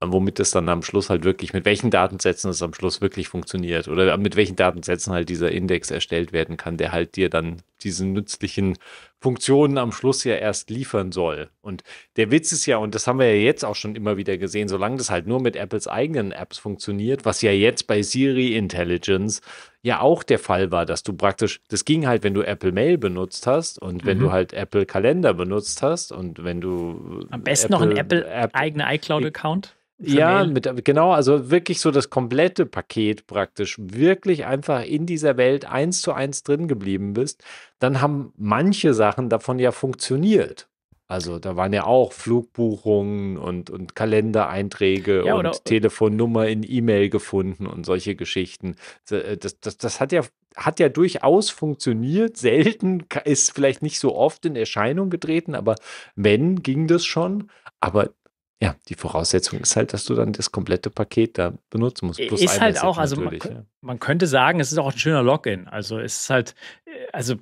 Äh, womit es dann am Schluss halt wirklich, mit welchen Datensätzen es am Schluss wirklich funktioniert oder äh, mit welchen Datensätzen halt dieser Index erstellt werden kann, der halt dir dann diese nützlichen Funktionen am Schluss ja erst liefern soll. Und der Witz ist ja, und das haben wir ja jetzt auch schon immer wieder gesehen, solange das halt nur mit Apples eigenen Apps funktioniert, was ja jetzt bei Siri Intelligence ja auch der Fall war, dass du praktisch, das ging halt, wenn du Apple Mail benutzt hast und mhm. wenn du mhm. halt Apple Kalender benutzt hast und wenn du. Am besten Apple, noch ein Apple App, eigene iCloud-Account. Ja, mit, genau, also wirklich so das komplette Paket praktisch, wirklich einfach in dieser Welt eins zu eins drin geblieben bist, dann haben manche Sachen davon ja funktioniert. Also da waren ja auch Flugbuchungen und, und Kalendereinträge ja, und Telefonnummer in E-Mail gefunden und solche Geschichten. Äh, das, das, das hat ja hat ja durchaus funktioniert, selten, ist vielleicht nicht so oft in Erscheinung getreten, aber wenn, ging das schon. Aber ja, die Voraussetzung ist halt, dass du dann das komplette Paket da benutzen musst. Plus ist halt Message auch, also man, ja. man, könnte sagen, es ist auch ein schöner Login. Also es ist halt, äh, also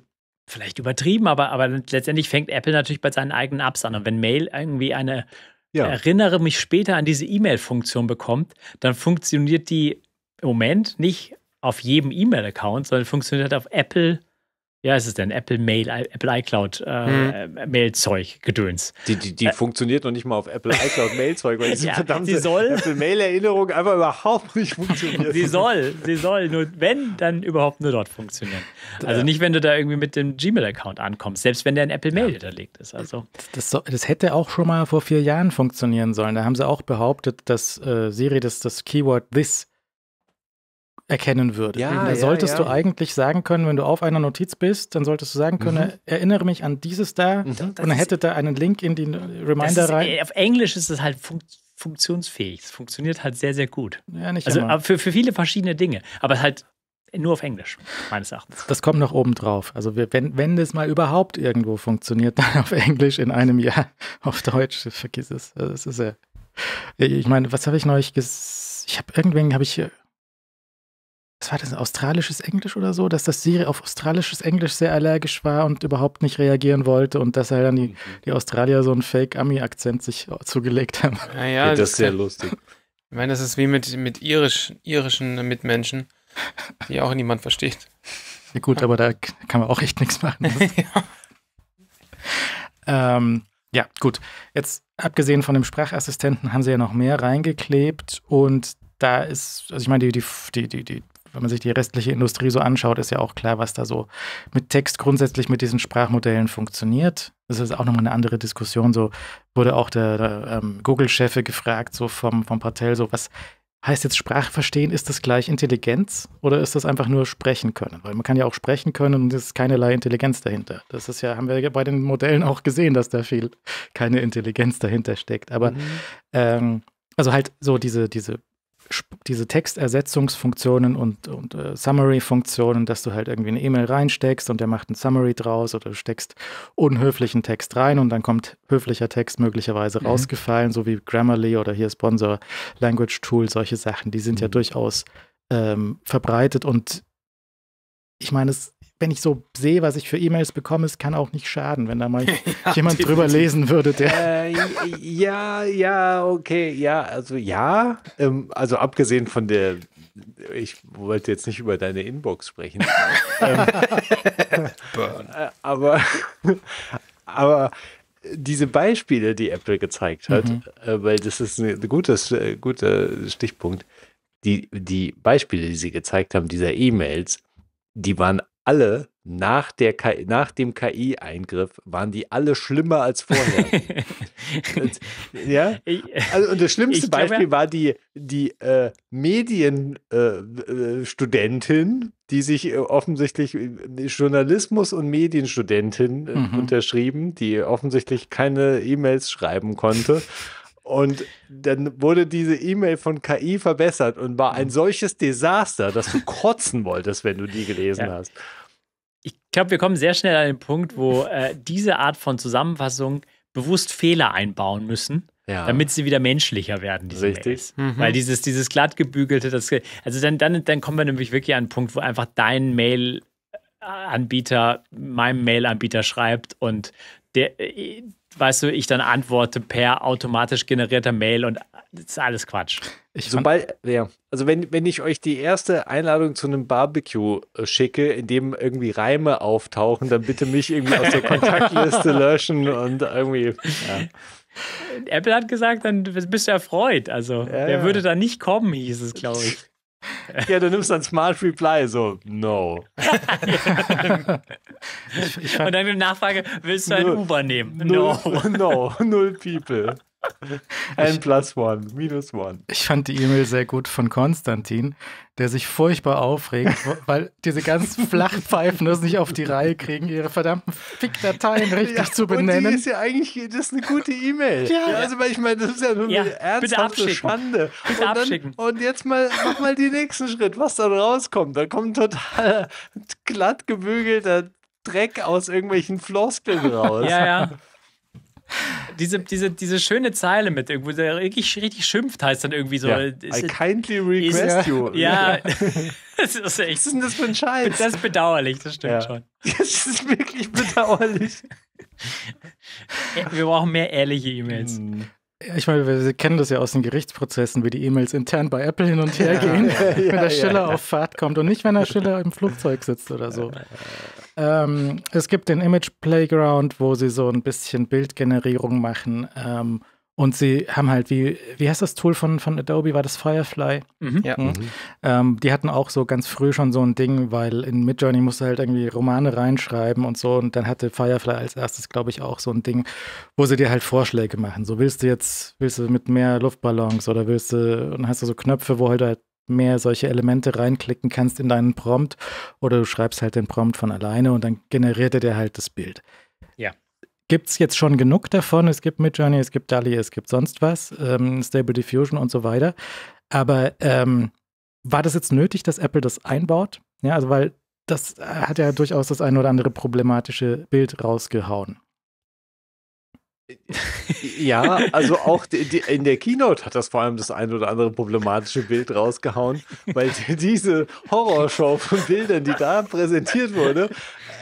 vielleicht übertrieben, aber, aber letztendlich fängt Apple natürlich bei seinen eigenen Apps an. Und wenn Mail irgendwie eine ja. erinnere mich später an diese E-Mail-Funktion bekommt, dann funktioniert die im Moment nicht auf jedem E-Mail-Account, sondern funktioniert halt auf Apple ja, ist es denn? Apple Mail, Apple iCloud äh, hm. mail Gedöns. Die, die, die äh, funktioniert noch nicht mal auf Apple iCloud Mailzeug, weil diese ja, verdammte soll, Apple Mail-Erinnerung einfach überhaupt nicht funktioniert. sie soll, sie soll, nur wenn, dann überhaupt nur dort funktionieren. Also nicht, wenn du da irgendwie mit dem Gmail-Account ankommst, selbst wenn der in Apple Mail ja. hinterlegt ist. Also. Das, das, das, hätte auch schon mal vor vier Jahren funktionieren sollen. Da haben sie auch behauptet, dass äh, Siri das, das Keyword this erkennen würde. Ja, da solltest ja. du eigentlich sagen können, wenn du auf einer Notiz bist, dann solltest du sagen können, mhm. erinnere mich an dieses da mhm. und er hätte da einen Link in die Reminder rein. Äh, auf Englisch ist es halt fun funktionsfähig. Es funktioniert halt sehr, sehr gut. Ja, nicht also immer. Äh, für, für viele verschiedene Dinge. Aber halt nur auf Englisch, meines Erachtens. Das kommt noch oben drauf. Also wir, wenn, wenn das mal überhaupt irgendwo funktioniert, dann auf Englisch in einem Jahr. Auf Deutsch, vergiss es. Also das ist ja. Ich meine, was habe ich neulich ges Ich habe irgendwen, habe ich was war das, australisches Englisch oder so, dass das Siri auf australisches Englisch sehr allergisch war und überhaupt nicht reagieren wollte und dass er halt dann die, mhm. die Australier so einen Fake-Ami-Akzent sich zugelegt haben. Naja, ja, das, das ist sehr lustig. Ich meine, das ist wie mit, mit irisch, irischen Mitmenschen, die auch niemand versteht. Ja, gut, aber da kann man auch echt nichts machen. Ne? ja. Ähm, ja, gut. Jetzt abgesehen von dem Sprachassistenten haben sie ja noch mehr reingeklebt und da ist, also ich meine, die, die, die, die wenn man sich die restliche Industrie so anschaut, ist ja auch klar, was da so mit Text grundsätzlich mit diesen Sprachmodellen funktioniert. Das ist auch nochmal eine andere Diskussion. So wurde auch der, der ähm, Google-Chefe gefragt, so vom, vom Patel, so was heißt jetzt Sprachverstehen, ist das gleich Intelligenz oder ist das einfach nur sprechen können? Weil man kann ja auch sprechen können und es ist keinerlei Intelligenz dahinter. Das ist ja, haben wir ja bei den Modellen auch gesehen, dass da viel keine Intelligenz dahinter steckt. Aber mhm. ähm, also halt so diese, diese diese Textersetzungsfunktionen und, und äh, Summary-Funktionen, dass du halt irgendwie eine E-Mail reinsteckst und der macht ein Summary draus oder du steckst unhöflichen Text rein und dann kommt höflicher Text möglicherweise mhm. rausgefallen, so wie Grammarly oder hier Sponsor Language Tool, solche Sachen, die sind mhm. ja durchaus ähm, verbreitet und ich meine, es wenn ich so sehe, was ich für E-Mails bekomme, es kann auch nicht schaden, wenn da mal ja, jemand definitiv. drüber lesen würde. Der äh, ja, ja, okay, ja, also ja. Ähm, also abgesehen von der, ich wollte jetzt nicht über deine Inbox sprechen. Ähm, Burn. Äh, aber, aber diese Beispiele, die Apple gezeigt hat, mhm. äh, weil das ist ein gutes, äh, guter Stichpunkt, die, die Beispiele, die sie gezeigt haben, dieser E-Mails, die waren alle nach, der KI, nach dem KI-Eingriff waren die alle schlimmer als vorher. und, ja? also, und das schlimmste glaub, Beispiel war die, die äh, Medienstudentin, äh, äh die sich äh, offensichtlich äh, Journalismus- und Medienstudentin mhm. unterschrieben, die offensichtlich keine E-Mails schreiben konnte. Und dann wurde diese E-Mail von KI verbessert und war ein mhm. solches Desaster, dass du kotzen wolltest, wenn du die gelesen ja. hast. Ich glaube, wir kommen sehr schnell an den Punkt, wo äh, diese Art von Zusammenfassung bewusst Fehler einbauen müssen, ja. damit sie wieder menschlicher werden, diese Richtig. Mhm. Weil dieses, dieses glattgebügelte, das, also dann, dann, dann kommen wir nämlich wirklich an einen Punkt, wo einfach dein Mail-Anbieter äh, meinem Mail-Anbieter schreibt und der, äh, weißt du, ich dann antworte per automatisch generierter Mail und das ist alles Quatsch. Ich Sobald, ja. Also wenn, wenn ich euch die erste Einladung zu einem Barbecue äh, schicke, in dem irgendwie Reime auftauchen, dann bitte mich irgendwie aus der Kontaktliste löschen und irgendwie. Ja. Apple hat gesagt, dann bist du erfreut. Also, ja, der ja. würde da nicht kommen, hieß es, glaube ich. Ja, du nimmst dann Smart Reply, so, no. ich, ich fand, Und dann eine Nachfrage, willst du ein Uber nehmen? No. No, no null people. N plus one, minus one. Ich fand die E-Mail sehr gut von Konstantin, der sich furchtbar aufregt, weil diese ganzen Flachpfeifen das nicht auf die Reihe kriegen, ihre verdammten Fick-Dateien richtig ja, zu benennen. Und die ist ja eigentlich das ist eine gute E-Mail. Ja. ja. also, weil ich meine, das ist ja nur ja, eine ernsthafte Schande. Bitte und, dann, und jetzt mal, mach mal den nächsten Schritt, was dann rauskommt. Da kommt total glatt gebügelter Dreck aus irgendwelchen Floskeln raus. Ja, ja diese, diese, diese schöne Zeile mit irgendwo, der richtig, richtig schimpft, heißt dann irgendwie so. Ja. Äh, I kindly request ist, you. Ja. das ist echt, Was ist denn das für ein Scheiß? Das ist bedauerlich, das stimmt ja. schon. Das ist wirklich bedauerlich. Wir brauchen mehr ehrliche E-Mails. Hm ich meine, wir kennen das ja aus den Gerichtsprozessen, wie die E-Mails intern bei Apple hin und her gehen, ja, wenn der Schiller ja, ja. auf Fahrt kommt und nicht, wenn der Schiller im Flugzeug sitzt oder so. Ähm, es gibt den Image Playground, wo sie so ein bisschen Bildgenerierung machen. Ähm, und sie haben halt, wie, wie heißt das Tool von, von Adobe? War das Firefly? Mhm. Ja. Hm? Mhm. Ähm, die hatten auch so ganz früh schon so ein Ding, weil in Midjourney musst du halt irgendwie Romane reinschreiben und so. Und dann hatte Firefly als erstes, glaube ich, auch so ein Ding, wo sie dir halt Vorschläge machen. So willst du jetzt, willst du mit mehr Luftballons oder willst du, und hast du so Knöpfe, wo halt, halt mehr solche Elemente reinklicken kannst in deinen Prompt oder du schreibst halt den Prompt von alleine und dann generiert er dir halt das Bild gibt es jetzt schon genug davon. Es gibt Midjourney, es gibt DALI, es gibt sonst was, ähm, Stable Diffusion und so weiter. Aber ähm, war das jetzt nötig, dass Apple das einbaut? Ja, also weil das hat ja durchaus das ein oder andere problematische Bild rausgehauen ja, also auch die, die, in der Keynote hat das vor allem das ein oder andere problematische Bild rausgehauen, weil diese Horrorshow von Bildern, die da präsentiert wurde,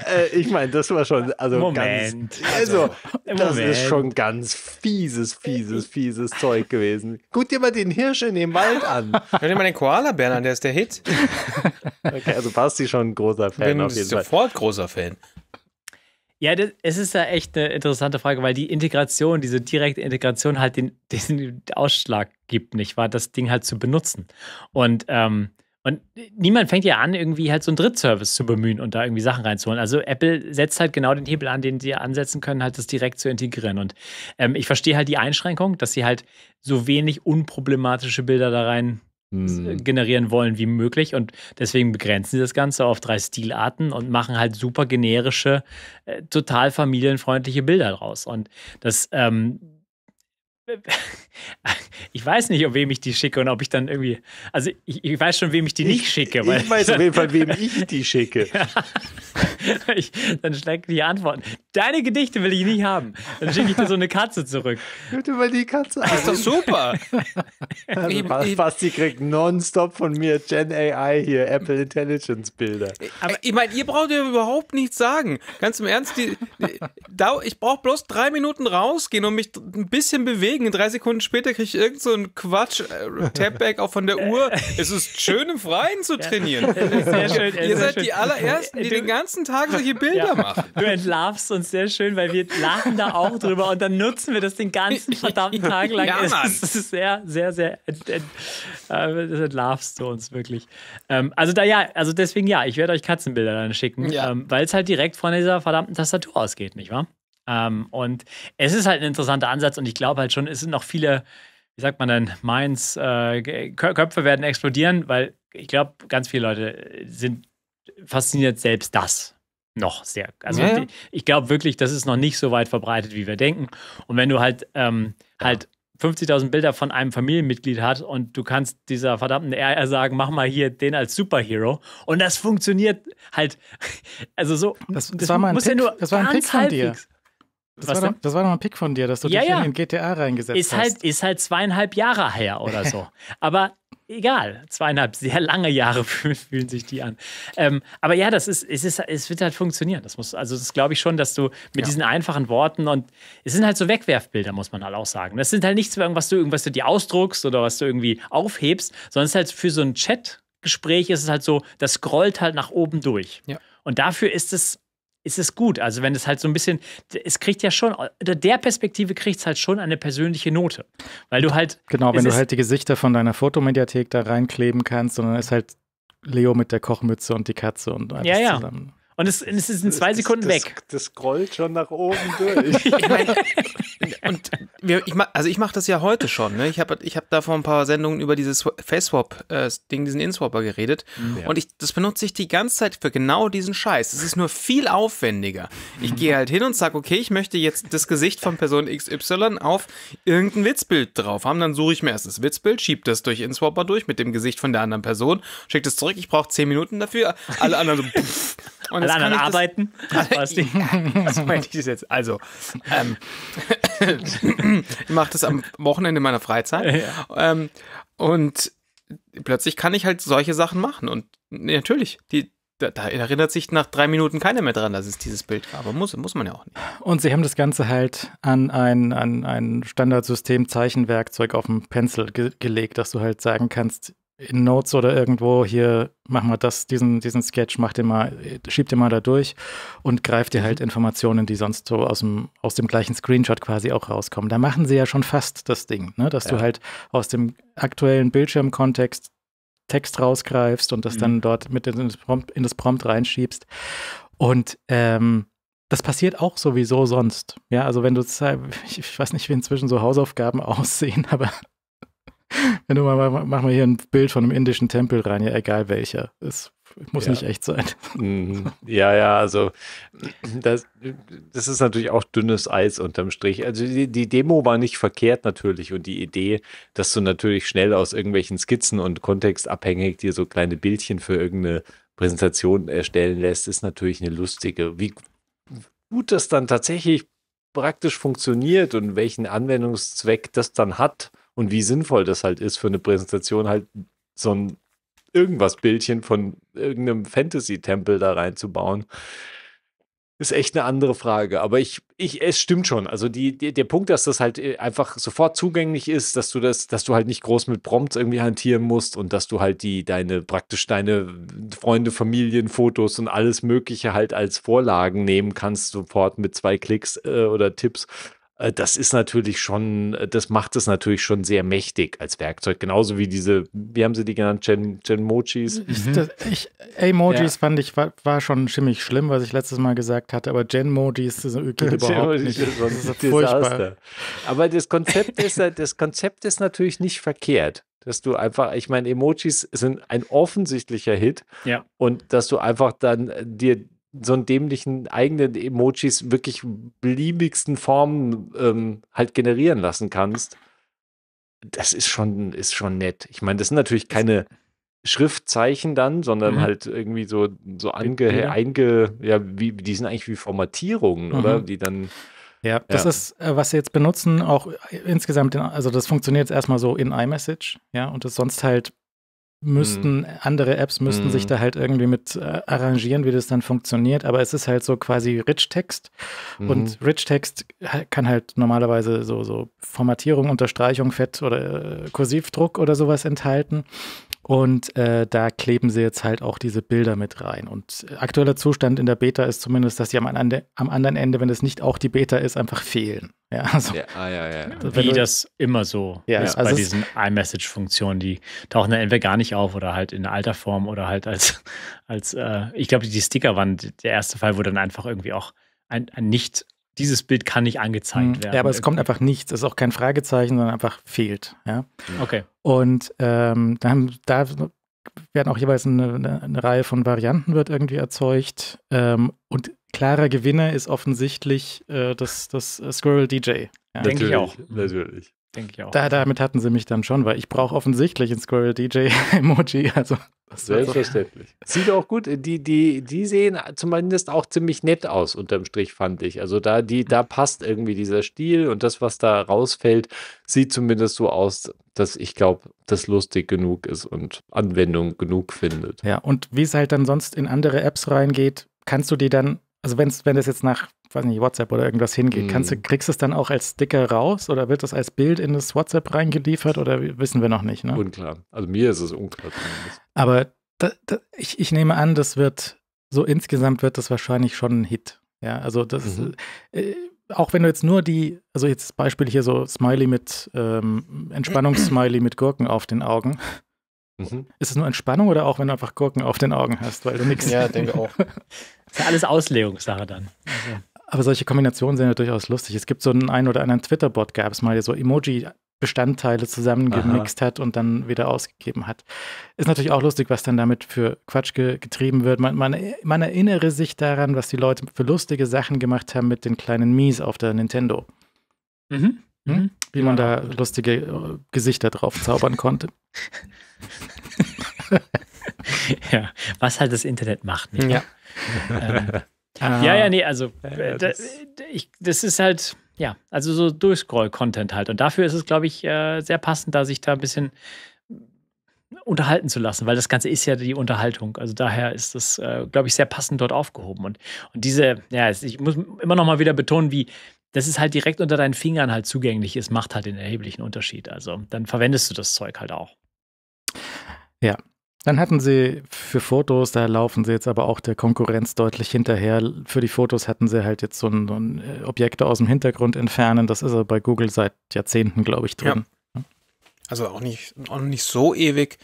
äh, ich meine, das war schon, also Moment. ganz, also, also, das Moment. ist schon ganz fieses, fieses, fieses Zeug gewesen. Guck dir mal den Hirsch in dem Wald an. Hör dir mal den Koala-Bären an, der ist der Hit. okay, also Basti schon ein großer Fan Bin auf jeden sofort Fall. sofort großer Fan. Ja, das, es ist ja echt eine interessante Frage, weil die Integration, diese direkte Integration halt den, den Ausschlag gibt, nicht wahr? Das Ding halt zu benutzen. Und, ähm, und niemand fängt ja an, irgendwie halt so einen Drittservice zu bemühen und da irgendwie Sachen reinzuholen. Also Apple setzt halt genau den Hebel an, den sie ansetzen können, halt das direkt zu integrieren. Und ähm, ich verstehe halt die Einschränkung, dass sie halt so wenig unproblematische Bilder da rein hm. generieren wollen wie möglich. Und deswegen begrenzen sie das Ganze auf drei Stilarten und machen halt super generische, äh, total familienfreundliche Bilder draus. Und das ähm, Ich weiß nicht, ob wem ich die schicke und ob ich dann irgendwie. Also ich, ich weiß schon, wem ich die nicht schicke. Weil ich weiß auf jeden Fall, wem ich die schicke. ja. ich, dann schlägt die Antwort. Deine Gedichte will ich nie haben. Dann schicke ich dir so eine Katze zurück. Hört mal die Katze Das Ist doch super. also fast, fast, die kriegt nonstop von mir Gen AI hier, Apple Intelligence Bilder. Aber ich meine, ihr braucht ja überhaupt nichts sagen. Ganz im Ernst, die, die, ich brauche bloß drei Minuten rausgehen und mich ein bisschen bewegen Regen. Drei Sekunden später kriege ich irgend so einen Quatsch, äh, Tapback auch von der Uhr. Es ist schön im Freien zu trainieren. Ja, schön, Ihr seid die allerersten, die du, den ganzen Tag solche Bilder ja. machen. Du entlarvst uns sehr schön, weil wir lachen da auch drüber und dann nutzen wir das den ganzen verdammten Tag lang. Ja, Mann. Es, ist sehr, sehr, sehr ent, ent, äh, das entlarvst du uns wirklich. Ähm, also da ja, also deswegen ja, ich werde euch Katzenbilder dann schicken, ja. ähm, weil es halt direkt von dieser verdammten Tastatur ausgeht, nicht wahr? Ähm, und es ist halt ein interessanter Ansatz und ich glaube halt schon, es sind noch viele, wie sagt man denn, Minds, äh, Köpfe werden explodieren, weil ich glaube, ganz viele Leute äh, sind fasziniert selbst das noch sehr. Also ja, ja. ich glaube wirklich, das ist noch nicht so weit verbreitet, wie wir denken. Und wenn du halt ähm, ja. halt 50.000 Bilder von einem Familienmitglied hast und du kannst dieser verdammten AI sagen, mach mal hier den als Superhero und das funktioniert halt also so das, das, das war mal ein Pick, ja das war ein Pick von dir. Halbwegs. Das war, doch, das war, doch, ein Pick von dir, dass du ja, dich ja. in GTA reingesetzt ist halt, hast. ist halt zweieinhalb Jahre her oder so. aber egal, zweieinhalb, sehr lange Jahre fühlen sich die an. Ähm, aber ja, das ist, es ist, es wird halt funktionieren. Das muss, also das glaube ich schon, dass du mit ja. diesen einfachen Worten und es sind halt so Wegwerfbilder, muss man halt auch sagen. Das sind halt nichts, was du irgendwas du dir ausdruckst oder was du irgendwie aufhebst, sondern es ist halt für so ein Chatgespräch ist es halt so, das scrollt halt nach oben durch. Ja. Und dafür ist es ist es gut. Also wenn es halt so ein bisschen, es kriegt ja schon, unter der Perspektive kriegt es halt schon eine persönliche Note. Weil du halt. Genau, wenn du halt die Gesichter von deiner Fotomediathek da reinkleben kannst, sondern ist halt Leo mit der Kochmütze und die Katze und alles ja, ja. zusammen. Und es, es ist in zwei das, Sekunden das, weg. Das scrollt schon nach oben durch. und wir, ich mach, also ich mache das ja heute schon. Ne? Ich habe ich hab da vor ein paar Sendungen über dieses Face-Swap-Ding, äh, diesen Inswapper geredet. Mhm. Ja. Und ich, das benutze ich die ganze Zeit für genau diesen Scheiß. Es ist nur viel aufwendiger. Ich mhm. gehe halt hin und sage, okay, ich möchte jetzt das Gesicht von Person XY auf irgendein Witzbild drauf haben. Dann suche ich mir erst das Witzbild, schiebe das durch Inswapper durch mit dem Gesicht von der anderen Person, schicke das zurück. Ich brauche zehn Minuten dafür. Alle anderen so, Und alle anderen arbeiten. Das, was meinte ich jetzt? Also, ähm, ich mache das am Wochenende meiner Freizeit. Ja. Ähm, und plötzlich kann ich halt solche Sachen machen. Und natürlich, die, da, da, erinnert sich nach drei Minuten keiner mehr dran, dass es dieses Bild gab. Aber muss, muss man ja auch nicht. Und sie haben das Ganze halt an ein, an ein Standardsystem Zeichenwerkzeug auf dem Pencil ge gelegt, dass du halt sagen kannst, in Notes oder irgendwo hier, mach mal das, diesen, diesen Sketch, mach den mal, schieb den mal da durch und greift dir mhm. halt Informationen, die sonst so aus dem, aus dem gleichen Screenshot quasi auch rauskommen. Da machen sie ja schon fast das Ding, ne? dass ja. du halt aus dem aktuellen Bildschirmkontext Text rausgreifst und das mhm. dann dort mit in das Prompt, in das Prompt reinschiebst. Und ähm, das passiert auch sowieso sonst. Ja, also wenn du, ich weiß nicht, wie inzwischen so Hausaufgaben aussehen, aber wenn du mal mach mal hier ein Bild von einem indischen Tempel rein, ja, egal welcher. Es muss ja. nicht echt sein. Mhm. Ja, ja, also das, das ist natürlich auch dünnes Eis unterm Strich. Also die, die, Demo war nicht verkehrt natürlich und die Idee, dass du natürlich schnell aus irgendwelchen Skizzen und Kontext abhängig dir so kleine Bildchen für irgendeine Präsentation erstellen lässt, ist natürlich eine lustige. Wie gut das dann tatsächlich praktisch funktioniert und welchen Anwendungszweck das dann hat, und wie sinnvoll das halt ist für eine Präsentation, halt so ein irgendwas Bildchen von irgendeinem Fantasy-Tempel da reinzubauen. Ist echt eine andere Frage. Aber ich, ich, es stimmt schon. Also die, die, der Punkt, dass das halt äh, einfach sofort zugänglich ist, dass du das, dass du halt nicht groß mit Prompts irgendwie hantieren musst und dass du halt die, deine, praktisch deine Freunde, Familien, Fotos und alles Mögliche halt als Vorlagen nehmen kannst, sofort mit zwei Klicks äh, oder Tipps. Äh, das ist natürlich schon, äh, das macht es natürlich schon sehr mächtig als Werkzeug. Genauso wie diese, wie haben sie die genannt, Gen, Genmojis? Mhm. Emojis ja. fand ich, war, war, schon ziemlich schlimm, was ich letztes Mal gesagt hatte, aber Genmojis das geht Gen nicht. Das ist so furchtbar. Aber das Konzept ist, äh, das Konzept ist natürlich nicht verkehrt dass du einfach, ich meine, Emojis sind ein offensichtlicher Hit ja. und dass du einfach dann dir so einen dämlichen eigenen Emojis wirklich beliebigsten Formen ähm, halt generieren lassen kannst. Das ist schon, ist schon nett. Ich meine, das sind natürlich keine Schriftzeichen dann, sondern mhm. halt irgendwie so, so ange, einge, ja, wie, die sind eigentlich wie Formatierungen, mhm. oder? Die dann. Ja, das ja. ist, äh, was sie jetzt benutzen, auch äh, insgesamt, in, also das funktioniert jetzt erstmal so in iMessage, ja, und das sonst halt müssten, mhm. andere Apps müssten mhm. sich da halt irgendwie mit äh, arrangieren, wie das dann funktioniert. Aber es ist halt so quasi Rich-Text. Mhm. Und Rich-Text kann halt normalerweise so, so Formatierung, Unterstreichung, Fett oder äh, Kursivdruck oder sowas enthalten. Und äh, da kleben sie jetzt halt auch diese Bilder mit rein. Und äh, aktueller Zustand in der Beta ist zumindest, dass die am, ande, am anderen Ende, wenn es nicht auch die Beta ist, einfach fehlen. Ja, also, ja, ah, ja, ja. Also, Wie du, das immer so ja, ist also bei diesen iMessage-Funktionen, die tauchen dann entweder gar nicht auf oder halt in alter Form oder halt als, als äh, ich glaube, die Sticker waren der erste Fall, wo dann einfach irgendwie auch ein, ein nicht dieses Bild kann nicht angezeigt mhm. werden. Ja, aber es kommt einfach nichts. Es ist auch kein Fragezeichen, sondern einfach fehlt. Ja? Okay. Und ähm, dann, da werden auch jeweils eine, eine, Reihe von Varianten wird irgendwie erzeugt. Ähm, und klarer Gewinner ist offensichtlich äh, das, das äh, Squirrel DJ. Ja. Denke ich auch. Natürlich. Denke ich auch. Da, damit hatten sie mich dann schon, weil ich brauche offensichtlich ein Squirrel DJ Emoji. Also, also Selbstverständlich. So. Sieht auch gut. Äh, die, die, die sehen zumindest auch ziemlich nett aus, unterm Strich, fand ich. Also da, die, da passt irgendwie dieser Stil und das, was da rausfällt, sieht zumindest so aus, dass ich glaube, das lustig genug ist und Anwendung genug findet. Ja, und wie es halt dann sonst in andere Apps reingeht, kannst du die dann also wenn's, wenn das jetzt nach, weiß nicht, WhatsApp oder irgendwas hingeht, kannst du, mhm. kriegst du es dann auch als Sticker raus oder wird das als Bild in das WhatsApp reingeliefert oder wissen wir noch nicht? Ne? Unklar. Also mir ist es unklar. Zumindest. Aber da, da, ich, ich nehme an, das wird, so insgesamt wird das wahrscheinlich schon ein Hit. Ja, also das, mhm. äh, auch wenn du jetzt nur die, also jetzt Beispiel hier so Smiley mit, ähm, Entspannungssmiley mit Gurken auf den Augen, Mhm. Ist es nur Entspannung oder auch, wenn du einfach Gurken auf den Augen hast, weil du nichts. Ja, denke auch. ist ja alles Auslegungssache dann. Also. Aber solche Kombinationen sind ja durchaus lustig. Es gibt so einen ein oder anderen Twitter-Bot, gab es mal, der so Emoji-Bestandteile zusammengemixt Aha. hat und dann wieder ausgegeben hat. Ist natürlich auch lustig, was dann damit für Quatsch ge getrieben wird. Man, man, man, erinnere sich daran, was die Leute für lustige Sachen gemacht haben mit den kleinen Mies auf der Nintendo. Mhm. Hm? Mhm. Wie ja, man da gut. lustige äh, Gesichter drauf zaubern konnte. ja, was halt das Internet macht. Nicht? Ja. ähm, ah. ja, ja, nee, also äh, das, ich, das, ist halt, ja, also so Durchscroll-Content halt. Und dafür ist es, glaube ich, äh, sehr passend, da sich da ein bisschen unterhalten zu lassen, weil das Ganze ist ja die Unterhaltung. Also daher ist das, äh, glaube ich, sehr passend dort aufgehoben. Und, und diese, ja, ich muss immer noch mal wieder betonen, wie, dass es halt direkt unter deinen Fingern halt zugänglich ist, macht halt den erheblichen Unterschied. Also dann verwendest du das Zeug halt auch. Ja. Dann hatten sie für Fotos, da laufen sie jetzt aber auch der Konkurrenz deutlich hinterher. Für die Fotos hatten sie halt jetzt so ein, so ein äh, Objekte aus dem Hintergrund entfernen. Das ist aber bei Google seit Jahrzehnten, glaube ich, drin. Ja. Also auch nicht, auch nicht so ewig.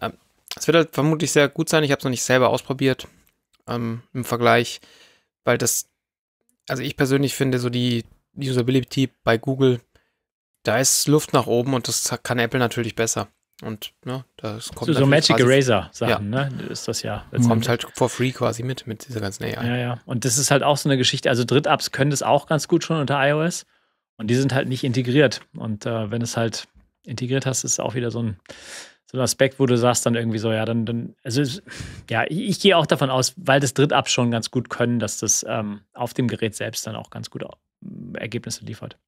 Ähm, es wird halt vermutlich sehr gut sein. Ich habe es noch nicht selber ausprobiert ähm, im Vergleich, weil das also ich persönlich finde so die Usability bei Google, da ist Luft nach oben und das kann Apple natürlich besser. Und ne, das kommt so, so Magic Eraser Sachen, ja. ne? Ist das ja. Das kommt halt for free quasi mit, mit dieser ganzen AI. Ja, ja. Und das ist halt auch so eine Geschichte. Also Dritt-Apps können das auch ganz gut schon unter iOS. Und die sind halt nicht integriert. Und äh, wenn es halt integriert hast, ist es auch wieder so ein so ein Aspekt, wo du sagst dann irgendwie so, ja, dann, dann also ja, ich, ich gehe auch davon aus, weil das Drittab schon ganz gut können, dass das ähm, auf dem Gerät selbst dann auch ganz gute äh, Ergebnisse liefert.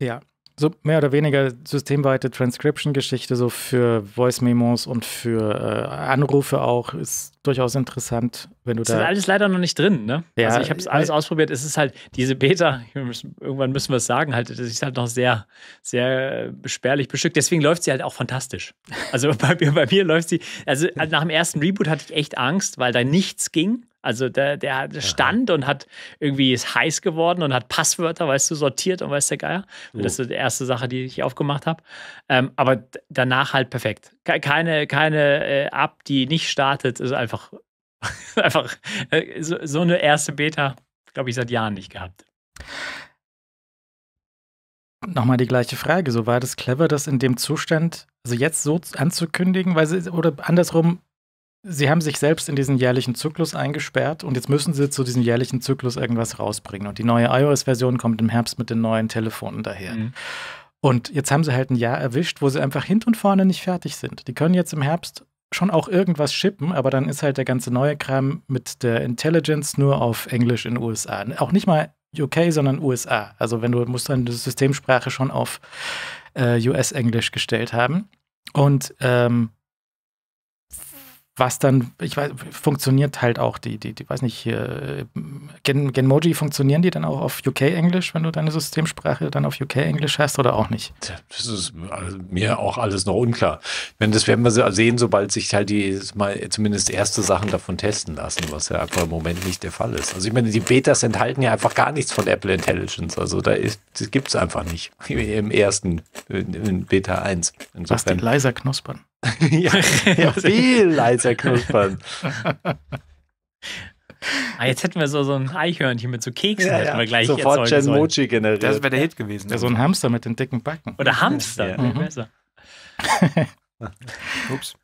Ja, so mehr oder weniger systemweite Transcription-Geschichte so für Voice-Memos und für äh, Anrufe auch ist durchaus interessant, wenn du das da. Ist alles leider noch nicht drin, ne? Ja, also ich habe es äh, alles ausprobiert. Es ist halt diese Beta. Irgendwann müssen wir es sagen, halt, das ist halt noch sehr, sehr spärlich bestückt. Deswegen läuft sie halt auch fantastisch. Also bei mir, bei mir läuft sie. Also nach dem ersten Reboot hatte ich echt Angst, weil da nichts ging. Also der, der stand ja. und hat irgendwie ist heiß geworden und hat Passwörter, weißt du, sortiert und weißt der Geier. Oh. Das ist die erste Sache, die ich aufgemacht habe. Ähm, aber danach halt perfekt. Keine, keine äh, App, die nicht startet, ist einfach, einfach äh, so, so eine erste Beta, glaube ich, seit Jahren nicht gehabt. Nochmal die gleiche Frage. So war das clever, das in dem Zustand, also jetzt so anzukündigen, weil sie, oder andersrum, Sie haben sich selbst in diesen jährlichen Zyklus eingesperrt und jetzt müssen Sie zu diesem jährlichen Zyklus irgendwas rausbringen. Und die neue iOS-Version kommt im Herbst mit den neuen Telefonen daher. Mhm. Und jetzt haben sie halt ein Jahr erwischt, wo sie einfach hinten und vorne nicht fertig sind. Die können jetzt im Herbst schon auch irgendwas shippen, aber dann ist halt der ganze neue Kram mit der Intelligence nur auf Englisch in den USA. Auch nicht mal UK, sondern USA. Also wenn du musst deine Systemsprache schon auf äh, US-Englisch gestellt haben. Und ähm, was dann, ich weiß, funktioniert halt auch die, die, die weiß nicht, hier, Gen, Genmoji, funktionieren die dann auch auf UK-Englisch, wenn du deine Systemsprache dann auf UK-Englisch hast oder auch nicht? Das ist mir auch alles noch unklar. Wenn das werden wir sehen, sobald sich halt die mal zumindest erste Sachen davon testen lassen, was ja einfach im Moment nicht der Fall ist. Also ich meine, die Betas enthalten ja einfach gar nichts von Apple Intelligence. Also da gibt es einfach nicht im ersten in Beta 1. Insofern. Lass den leiser knuspern. ja, ja, viel leiser knuspern. Ah, jetzt hätten wir so, so ein Eichhörnchen mit so Keksen, ja, hätten wir gleich Sofort Gen Mochi generiert. Das wäre der Hit gewesen. Ja, so ein Hamster mit den dicken Backen. Oder Hamster, ja. Mhm. Ups.